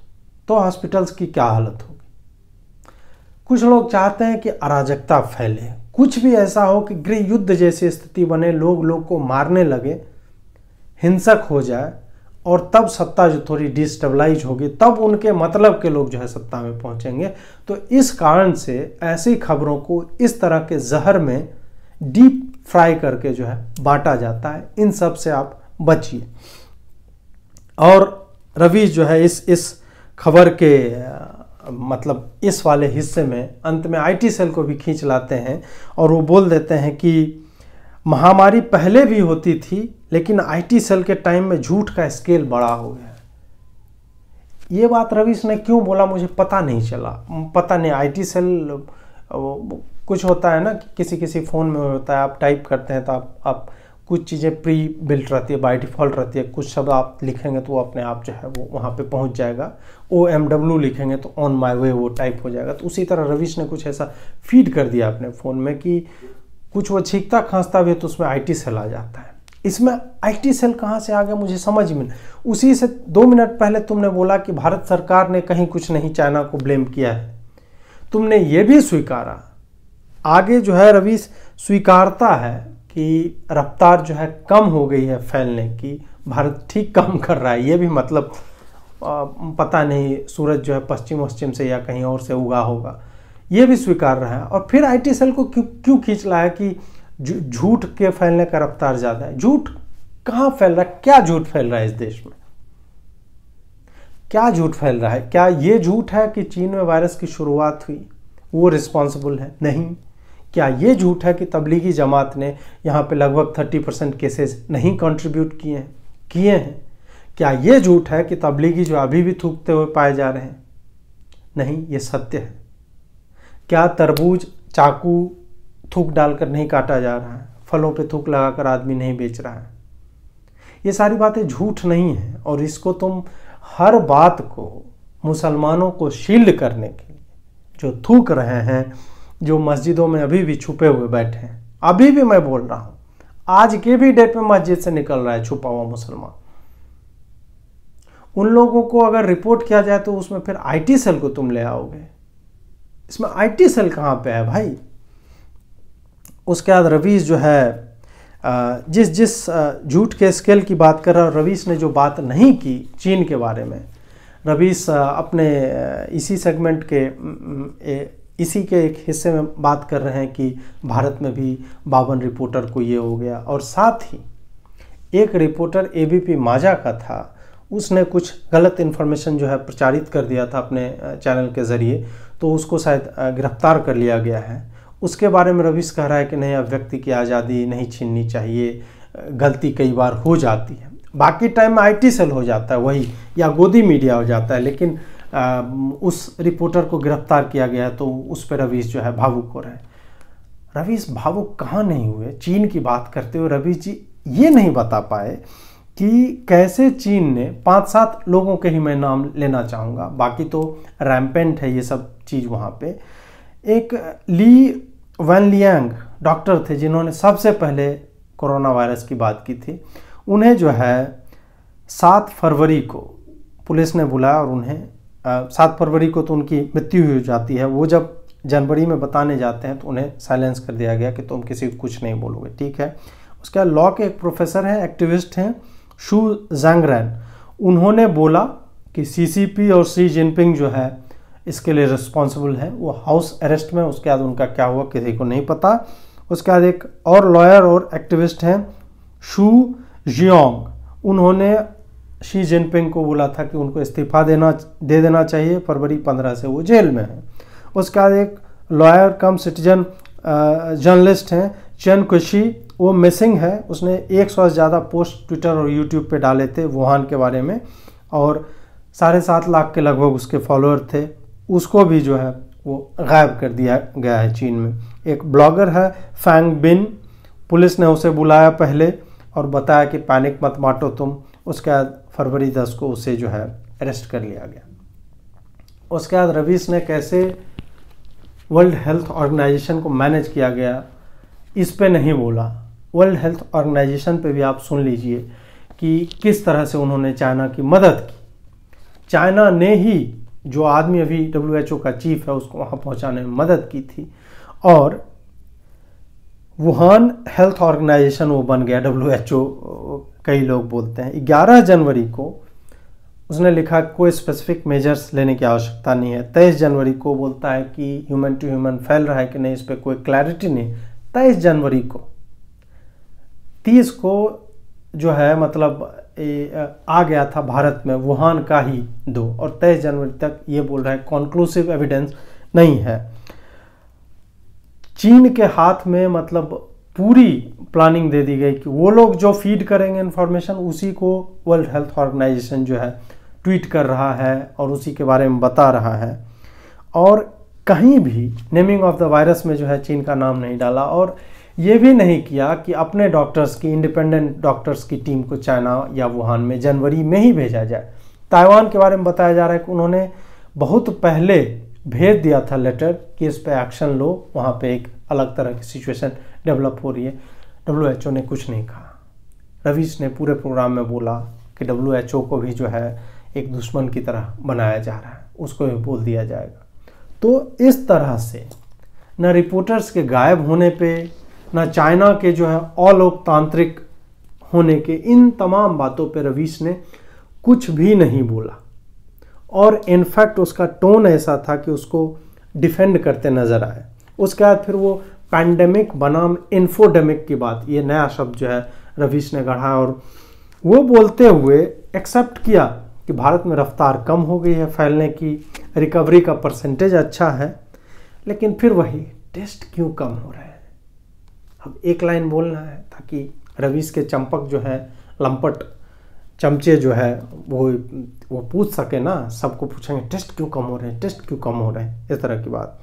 तो हॉस्पिटल्स की क्या हालत होगी कुछ लोग चाहते हैं कि अराजकता फैले कुछ भी ऐसा हो कि गृह युद्ध जैसी स्थिति बने लोग लोग को मारने लगे हिंसक हो जाए और तब सत्ता जो थोड़ी डिस्टेबलाइज होगी तब उनके मतलब के लोग जो है सत्ता में पहुंचेंगे तो इस कारण से ऐसी खबरों को इस तरह के जहर में डीप फ्राई करके जो है बांटा जाता है इन सब से आप बचिए और रवीश जो है इस इस खबर के मतलब इस वाले हिस्से में अंत में आईटी सेल को भी खींच लाते हैं और वो बोल देते हैं कि महामारी पहले भी होती थी लेकिन आईटी सेल के टाइम में झूठ का स्केल बड़ा हो गया ये बात रवीश ने क्यों बोला मुझे पता नहीं चला पता नहीं आईटी सेल कुछ होता है ना कि किसी किसी फ़ोन में होता है आप टाइप करते हैं तो आप आप कुछ चीज़ें प्री बिल्ट रहती है बाई डिफ़ॉल्ट रहती है कुछ शब्द आप लिखेंगे तो वो अपने आप जो है वो वहाँ पे पहुँच जाएगा ओ एम डब्ल्यू लिखेंगे तो ऑन माई वे वो टाइप हो जाएगा तो उसी तरह रविश ने कुछ ऐसा फीड कर दिया अपने फ़ोन में कि कुछ वो छींकता खांसता भी है तो उसमें आई सेल आ जाता है इसमें टी सेल कहाँ से आ गया मुझे समझ में उसी से दो मिनट पहले तुमने बोला कि भारत सरकार ने कहीं कुछ नहीं चाइना को ब्लेम किया है तुमने ये भी स्वीकारा आगे जो है रवि स्वीकारता है कि रफ्तार जो है कम हो गई है फैलने की भारत ठीक काम कर रहा है ये भी मतलब पता नहीं सूरज जो है पश्चिम वश्चिम से या कहीं और से उगा होगा ये भी स्वीकार रहा है और फिर आईटी सेल को क्यों क्यों खींच रहा है कि झूठ के फैलने का रफ्तार ज़्यादा है झूठ कहाँ फैल रहा है क्या झूठ फैल रहा है इस देश में क्या झूठ फैल रहा है क्या ये झूठ है कि चीन में वायरस की शुरुआत हुई वो रिस्पॉन्सिबल है नहीं क्या ये झूठ है कि तबलीगी जमात ने यहाँ पे लगभग 30 परसेंट केसेज नहीं कंट्रीब्यूट किए हैं किए हैं क्या ये झूठ है कि तबलीगी जो अभी भी थूकते हुए पाए जा रहे हैं नहीं ये सत्य है क्या तरबूज चाकू थूक डालकर नहीं काटा जा रहा है फलों पे थूक लगाकर आदमी नहीं बेच रहा है ये सारी बातें झूठ नहीं है और इसको तुम हर बात को मुसलमानों को शील्ड करने के लिए जो थूक रहे हैं जो मस्जिदों में अभी भी छुपे हुए बैठे हैं अभी भी मैं बोल रहा हूं आज के भी डेट में मस्जिद से निकल रहा है छुपा हुआ मुसलमान उन लोगों को अगर रिपोर्ट किया जाए तो उसमें फिर आईटी सेल को तुम ले आओगे इसमें आईटी सेल कहां पे है भाई उसके बाद रवीश जो है जिस जिस झूठ के स्केल की बात कर रहा रवीश ने जो बात नहीं की चीन के बारे में रवीश अपने इसी सेगमेंट के इसी के एक हिस्से में बात कर रहे हैं कि भारत में भी बावन रिपोर्टर को ये हो गया और साथ ही एक रिपोर्टर ए बी पी का था उसने कुछ गलत इन्फॉर्मेशन जो है प्रचारित कर दिया था अपने चैनल के ज़रिए तो उसको शायद गिरफ्तार कर लिया गया है उसके बारे में रवीश कह रहा है कि नहीं अब व्यक्ति की आज़ादी नहीं छीननी चाहिए गलती कई बार हो जाती है बाकी टाइम में आई सेल हो जाता है वही या गोदी मीडिया हो जाता है लेकिन उस रिपोर्टर को गिरफ्तार किया गया तो उस पर रवीश जो है भावुक हो रहे हैं रवीश भावुक कहाँ नहीं हुए चीन की बात करते हुए रवीश जी ये नहीं बता पाए कि कैसे चीन ने पाँच सात लोगों के ही मैं नाम लेना चाहूँगा बाकी तो रैम्पेंट है ये सब चीज़ वहाँ पे एक ली वन लियांग डॉक्टर थे जिन्होंने सबसे पहले कोरोना वायरस की बात की थी उन्हें जो है सात फरवरी को पुलिस ने बुलाया और उन्हें सात फरवरी को तो उनकी मृत्यु हो जाती है वो जब जनवरी में बताने जाते हैं तो उन्हें साइलेंस कर दिया गया कि तुम किसी को कुछ नहीं बोलोगे ठीक है उसके बाद लॉ के एक प्रोफेसर हैं एक्टिविस्ट हैं शू जैंगरैन उन्होंने बोला कि सीसीपी और सी जिनपिंग जो है इसके लिए रिस्पॉन्सिबल है वो हाउस अरेस्ट में उसके बाद उनका क्या हुआ किसी को नहीं पता उसके बाद एक और लॉयर और एक्टिविस्ट हैं शू जियोंग उन्होंने शी जिनपिंग को बोला था कि उनको इस्तीफा देना दे देना चाहिए फरवरी पंद्रह से वो जेल में है उसके बाद एक लॉयर कम सिटीजन जर्नलिस्ट हैं चैन कुशी वो मिसिंग है उसने एक सौ से ज़्यादा पोस्ट ट्विटर और यूट्यूब पे डाले थे वुहान के बारे में और साढ़े सात लाख के लगभग उसके फॉलोअर थे उसको भी जो है वो गायब कर दिया गया है चीन में एक ब्लॉगर है फैंग बिन पुलिस ने उसे बुलाया पहले और बताया कि पैनिक मत माटो तुम उसके बाद फरवरी दस को उसे जो है अरेस्ट कर लिया गया उसके बाद रवीश ने कैसे वर्ल्ड हेल्थ ऑर्गेनाइजेशन को मैनेज किया गया इस पे नहीं बोला वर्ल्ड हेल्थ ऑर्गेनाइजेशन पे भी आप सुन लीजिए कि किस तरह से उन्होंने चाइना की मदद की चाइना ने ही जो आदमी अभी डब्ल्यू का चीफ है उसको वहाँ पहुँचाने में मदद की थी और वुहान हेल्थ ऑर्गेनाइजेशन वो बन गया डब्ल्यू एच ओ कई लोग बोलते हैं ग्यारह जनवरी को उसने लिखा कोई स्पेसिफिक मेजर्स लेने की आवश्यकता नहीं है तेईस जनवरी को बोलता है कि ह्यूमन टू ह्यूमन फैल रहा है कि नहीं इस पर कोई क्लैरिटी नहीं तेईस जनवरी को तीस को जो है मतलब ए, आ गया था भारत में वुहान का ही दो और तेईस जनवरी तक ये बोल रहा है कॉन्क्लूसिव एविडेंस नहीं है चीन के हाथ में मतलब पूरी प्लानिंग दे दी गई कि वो लोग जो फीड करेंगे इन्फॉर्मेशन उसी को वर्ल्ड हेल्थ ऑर्गेनाइजेशन जो है ट्वीट कर रहा है और उसी के बारे में बता रहा है और कहीं भी नेमिंग ऑफ द वायरस में जो है चीन का नाम नहीं डाला और ये भी नहीं किया कि अपने डॉक्टर्स की इंडिपेंडेंट डॉक्टर्स की टीम को चाइना या वुहान में जनवरी में ही भेजा जाए ताइवान के बारे में बताया जा रहा है कि उन्होंने बहुत पहले भेज दिया था लेटर कि इस पर एक्शन लो वहाँ पे एक अलग तरह की सिचुएशन डेवलप हो रही है डब्ल्यू ने कुछ नहीं कहा रवीश ने पूरे प्रोग्राम में बोला कि डब्ल्यू को भी जो है एक दुश्मन की तरह बनाया जा रहा है उसको भी बोल दिया जाएगा तो इस तरह से न रिपोर्टर्स के गायब होने पे न चाइना के जो है अलोकतांत्रिक होने के इन तमाम बातों पे रवीश ने कुछ भी नहीं बोला और इनफैक्ट उसका टोन ऐसा था कि उसको डिफेंड करते नज़र आए उसके बाद फिर वो पैंडमिक बनाम इन्फोडेमिक की बात ये नया शब्द जो है रवीश ने गढ़ा और वो बोलते हुए एक्सेप्ट किया कि भारत में रफ्तार कम हो गई है फैलने की रिकवरी का परसेंटेज अच्छा है लेकिन फिर वही टेस्ट क्यों कम हो रहे हैं अब एक लाइन बोलना है ताकि रवीश के चंपक जो है लंपट चमचे जो है वो वो पूछ सके ना सबको पूछेंगे टेस्ट क्यों कम हो रहे हैं टेस्ट क्यों कम हो रहे हैं इस तरह की बात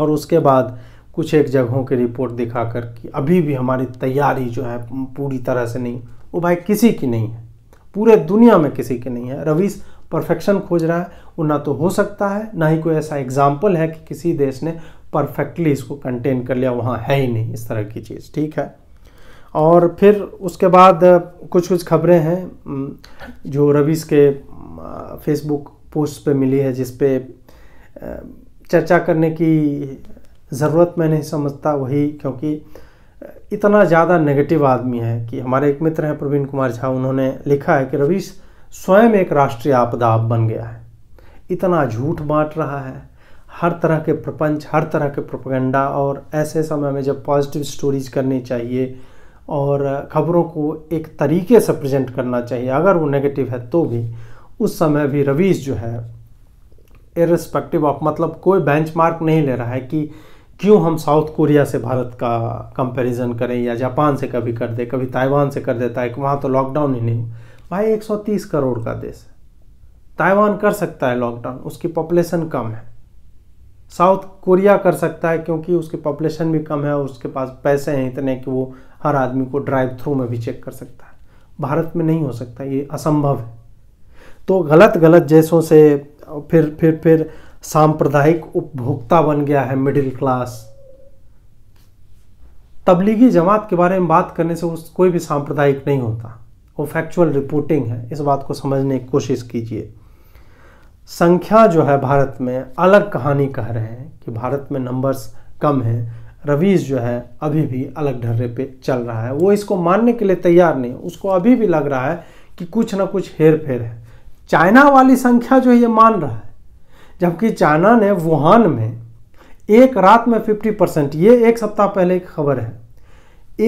और उसके बाद कुछ एक जगहों की रिपोर्ट दिखा कर कि अभी भी हमारी तैयारी जो है पूरी तरह से नहीं वो भाई किसी की नहीं है पूरे दुनिया में किसी की नहीं है रवीश परफेक्शन खोज रहा है वो ना तो हो सकता है ना ही कोई ऐसा एग्जाम्पल है कि किसी देश ने परफेक्टली इसको कंटेन कर लिया वहाँ है ही नहीं इस तरह की चीज़ ठीक है और फिर उसके बाद कुछ कुछ खबरें हैं जो रवीश के फेसबुक पोस्ट पे मिली है जिसपे चर्चा करने की ज़रूरत मैं नहीं समझता वही क्योंकि इतना ज़्यादा नेगेटिव आदमी है कि हमारे एक मित्र हैं प्रवीण कुमार झा उन्होंने लिखा है कि रवीश स्वयं एक राष्ट्रीय आपदा बन गया है इतना झूठ बांट रहा है हर तरह के प्रपंच हर तरह के प्रोपगेंडा और ऐसे समय में जब पॉजिटिव स्टोरीज करनी चाहिए और खबरों को एक तरीके से प्रेजेंट करना चाहिए अगर वो नेगेटिव है तो भी उस समय भी रवीश जो है इरिस्पेक्टिव ऑफ मतलब कोई बेंचमार्क नहीं ले रहा है कि क्यों हम साउथ कोरिया से भारत का कंपैरिजन करें या जापान से कभी कर दे कभी ताइवान से कर देता है कि वहाँ तो लॉकडाउन ही नहीं भाई 130 करोड़ का देश है ताइवान कर सकता है लॉकडाउन उसकी पॉपुलेशन कम है साउथ कोरिया कर सकता है क्योंकि उसकी पॉपुलेशन भी कम है उसके पास पैसे हैं इतने कि वो हर आदमी को ड्राइव थ्रू में भी चेक कर सकता है भारत में नहीं हो सकता ये असंभव है तो गलत गलत जैसों से फिर फिर फिर सांप्रदायिक उपभोक्ता बन गया है मिडिल क्लास तबलीगी जमात के बारे में बात करने से उस कोई भी सांप्रदायिक नहीं होता वो फैक्चुअल रिपोर्टिंग है इस बात को समझने की कोशिश कीजिए संख्या जो है भारत में अलग कहानी कह रहे हैं कि भारत में नंबर्स कम हैं रवीज़ जो है अभी भी अलग ढर्रे पे चल रहा है वो इसको मानने के लिए तैयार नहीं उसको अभी भी लग रहा है कि कुछ ना कुछ हेर फेर है चाइना वाली संख्या जो है ये मान रहा है जबकि चाइना ने वुहान में एक रात में 50 परसेंट ये एक सप्ताह पहले की खबर है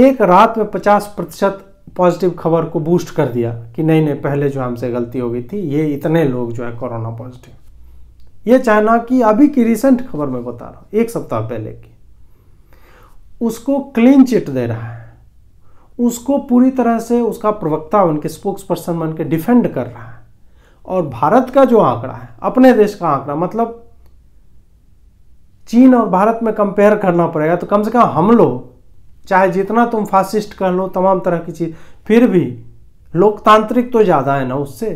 एक रात में 50 प्रतिशत पॉजिटिव खबर को बूस्ट कर दिया कि नहीं नहीं पहले जो हमसे गलती हो गई थी ये इतने लोग जो है कोरोना पॉजिटिव ये चाइना की अभी की रिसेंट खबर मैं बता रहा हूँ एक सप्ताह पहले की उसको क्लीन चिट दे रहा है उसको पूरी तरह से उसका प्रवक्ता बन के स्पोक्स पर्सन बन के डिफेंड कर रहा है और भारत का जो आंकड़ा है अपने देश का आंकड़ा मतलब चीन और भारत में कंपेयर करना पड़ेगा तो कम से कम हम लोग चाहे जितना तुम फासिस्ट कह लो तमाम तरह की चीज़ फिर भी लोकतांत्रिक तो ज़्यादा है ना उससे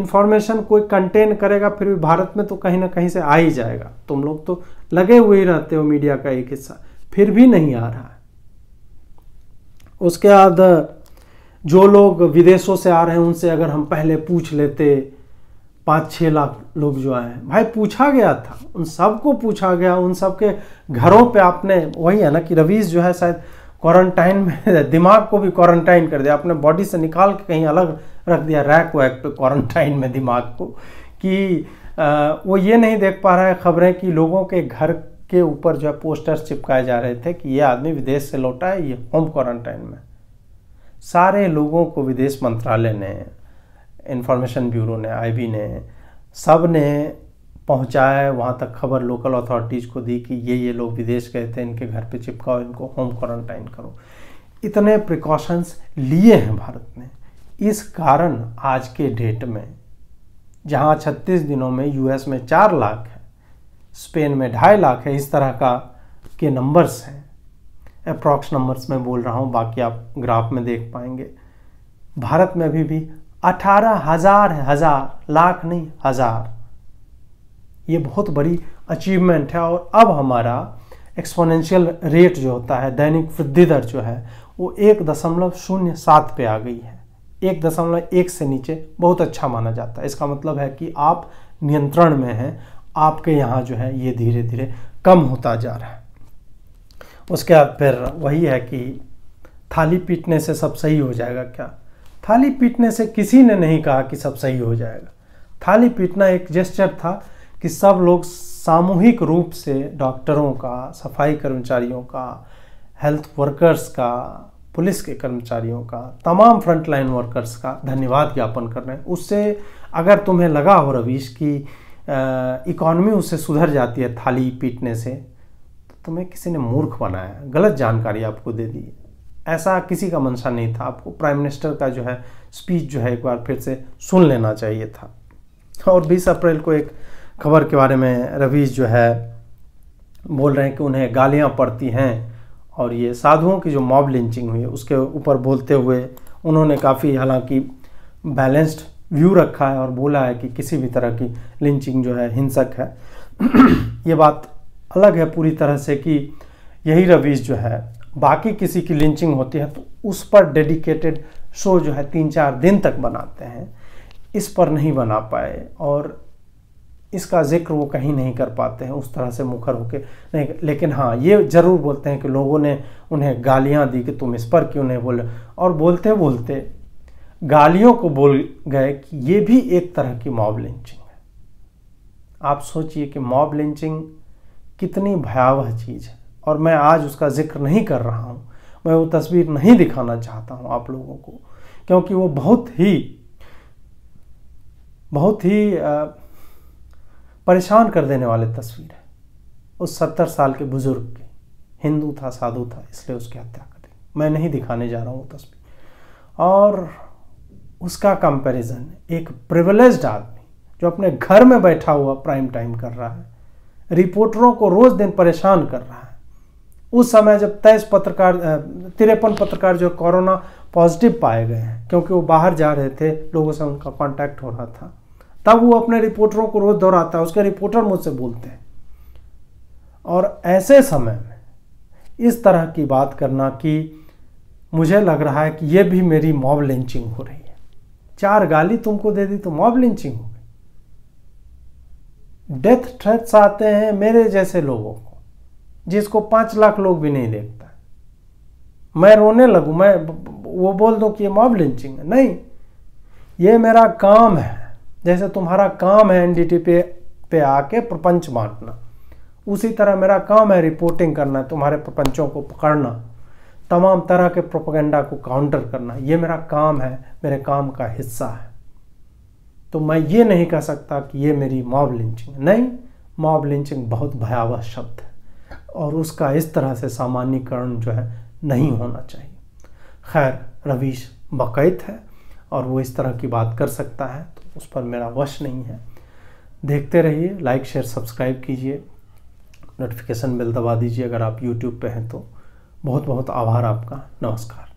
इंफॉर्मेशन कोई कंटेन करेगा फिर भी भारत में तो कहीं ना कहीं से आ ही जाएगा तुम लोग तो लगे हुए ही रहते हो मीडिया का एक हिस्सा फिर भी नहीं आ रहा है उसके बाद जो लोग विदेशों से आ रहे हैं उनसे अगर हम पहले पूछ लेते पाँच छः लाख लोग जो आए हैं भाई पूछा गया था उन सबको पूछा गया उन सबके घरों पे आपने वही है ना कि रवीज़ जो है शायद क्वारंटाइन में दिमाग को भी क्वारंटाइन कर दिया अपने बॉडी से निकाल के कहीं अलग रख दिया रैक वैक पे क्वारंटाइन में दिमाग को कि आ, वो ये नहीं देख पा रहा है खबरें कि लोगों के घर के ऊपर जो है पोस्टर्स चिपकाए जा रहे थे कि ये आदमी विदेश से लौटा है ये होम क्वारंटाइन में सारे लोगों को विदेश मंत्रालय ने इन्फॉर्मेशन ब्यूरो ने आईबी ने सब ने पहुँचाया है वहाँ तक खबर लोकल अथॉरिटीज़ को दी कि ये ये लोग विदेश गए थे इनके घर पे चिपकाओ इनको होम क्वारंटाइन करो इतने प्रिकॉशंस लिए हैं भारत ने इस कारण आज के डेट में जहाँ 36 दिनों में यूएस में चार लाख स्पेन में ढाई लाख है इस तरह का के नंबर्स हैं अप्रॉक्स नंबर्स में बोल रहा हूँ बाकी आप ग्राफ में देख पाएंगे भारत में अभी भी अठारह हजार है हजार लाख नहीं हजार ये बहुत बड़ी अचीवमेंट है और अब हमारा एक्सपोनेंशियल रेट जो होता है दैनिक वृद्धि दर जो है वो एक दशमलव शून्य सात पे आ गई है एक दशमलव एक से नीचे बहुत अच्छा माना जाता है इसका मतलब है कि आप नियंत्रण में हैं आपके यहाँ जो है ये धीरे धीरे कम होता जा रहा है उसके बाद फिर वही है कि थाली पीटने से सब सही हो जाएगा क्या थाली पीटने से किसी ने नहीं कहा कि सब सही हो जाएगा थाली पीटना एक जेस्चर था कि सब लोग सामूहिक रूप से डॉक्टरों का सफाई कर्मचारियों का हेल्थ वर्कर्स का पुलिस के कर्मचारियों का तमाम फ्रंटलाइन वर्कर्स का धन्यवाद ज्ञापन कर रहे हैं उससे अगर तुम्हें लगा हो रवीश कि इकॉनमी उससे सुधर जाती है थाली पीटने से तो तुम्हें किसी ने मूर्ख बनाया गलत जानकारी आपको दे दी ऐसा किसी का मंशा नहीं था आपको प्राइम मिनिस्टर का जो है स्पीच जो है एक बार फिर से सुन लेना चाहिए था और 20 अप्रैल को एक खबर के बारे में रवीश जो है बोल रहे हैं कि उन्हें गालियाँ पड़ती हैं और ये साधुओं की जो मॉब लिंचिंग हुई है उसके ऊपर बोलते हुए उन्होंने काफ़ी हालांकि बैलेंस्ड व्यू रखा है और बोला है कि किसी भी तरह की लिंचिंग जो है हिंसक है ये बात अलग है पूरी तरह से कि यही रवीश जो है बाकी किसी की लिंचिंग होती है तो उस पर डेडिकेटेड शो जो है तीन चार दिन तक बनाते हैं इस पर नहीं बना पाए और इसका जिक्र वो कहीं नहीं कर पाते हैं उस तरह से मुखर होके नहीं लेकिन हाँ ये ज़रूर बोलते हैं कि लोगों ने उन्हें गालियाँ दी कि तुम इस पर क्यों नहीं बोले और बोलते बोलते गालियों को बोल गए कि ये भी एक तरह की मॉब लिंचिंग है आप सोचिए कि मॉब लिंचिंग कितनी भयावह चीज़ है और मैं आज उसका जिक्र नहीं कर रहा हूँ मैं वो तस्वीर नहीं दिखाना चाहता हूँ आप लोगों को क्योंकि वो बहुत ही बहुत ही परेशान कर देने वाली तस्वीर है उस सत्तर साल के बुज़ुर्ग की हिंदू था साधु था इसलिए उसकी हत्या कर दी मैं नहीं दिखाने जा रहा हूँ वो तस्वीर और उसका कंपैरिजन एक प्रिवलेज आदमी जो अपने घर में बैठा हुआ प्राइम टाइम कर रहा है रिपोर्टरों को रोज दिन परेशान कर रहा है उस समय जब तेईस पत्रकार तिरपन पत्रकार जो कोरोना पॉजिटिव पाए गए हैं क्योंकि वो बाहर जा रहे थे लोगों से उनका कांटेक्ट हो रहा था तब वो अपने रिपोर्टरों को रोज दोहराता है उसके रिपोर्टर मुझसे बोलते हैं और ऐसे समय में इस तरह की बात करना कि मुझे लग रहा है कि ये भी मेरी मॉब लिंचिंग हो रही चार गाली तुमको दे दी तो मॉब लिंचिंग हो गई डेथ थ्रेट्स आते हैं मेरे जैसे लोगों को जिसको पांच लाख लोग भी नहीं देखता मैं रोने लगू मैं वो बोल दो कि ये मॉब लिंचिंग है नहीं ये मेरा काम है जैसे तुम्हारा काम है एनडीटी पे पे आके प्रपंच बांटना उसी तरह मेरा काम है रिपोर्टिंग करना तुम्हारे प्रपंचों को पकड़ना तमाम तरह के प्रोपोगंडा को काउंटर करना ये मेरा काम है मेरे काम का हिस्सा है तो मैं ये नहीं कह सकता कि ये मेरी मॉब लिंचिंग नहीं मॉब लिंचिंग बहुत भयावह शब्द है और उसका इस तरह से सामान्यकरण जो है नहीं होना चाहिए खैर रवीश बकैत है और वो इस तरह की बात कर सकता है तो उस पर मेरा वश नहीं है देखते रहिए लाइक शेयर सब्सक्राइब कीजिए नोटिफिकेशन बिल दबा दीजिए अगर आप यूट्यूब पे हैं तो बहुत बहुत आभार आपका नमस्कार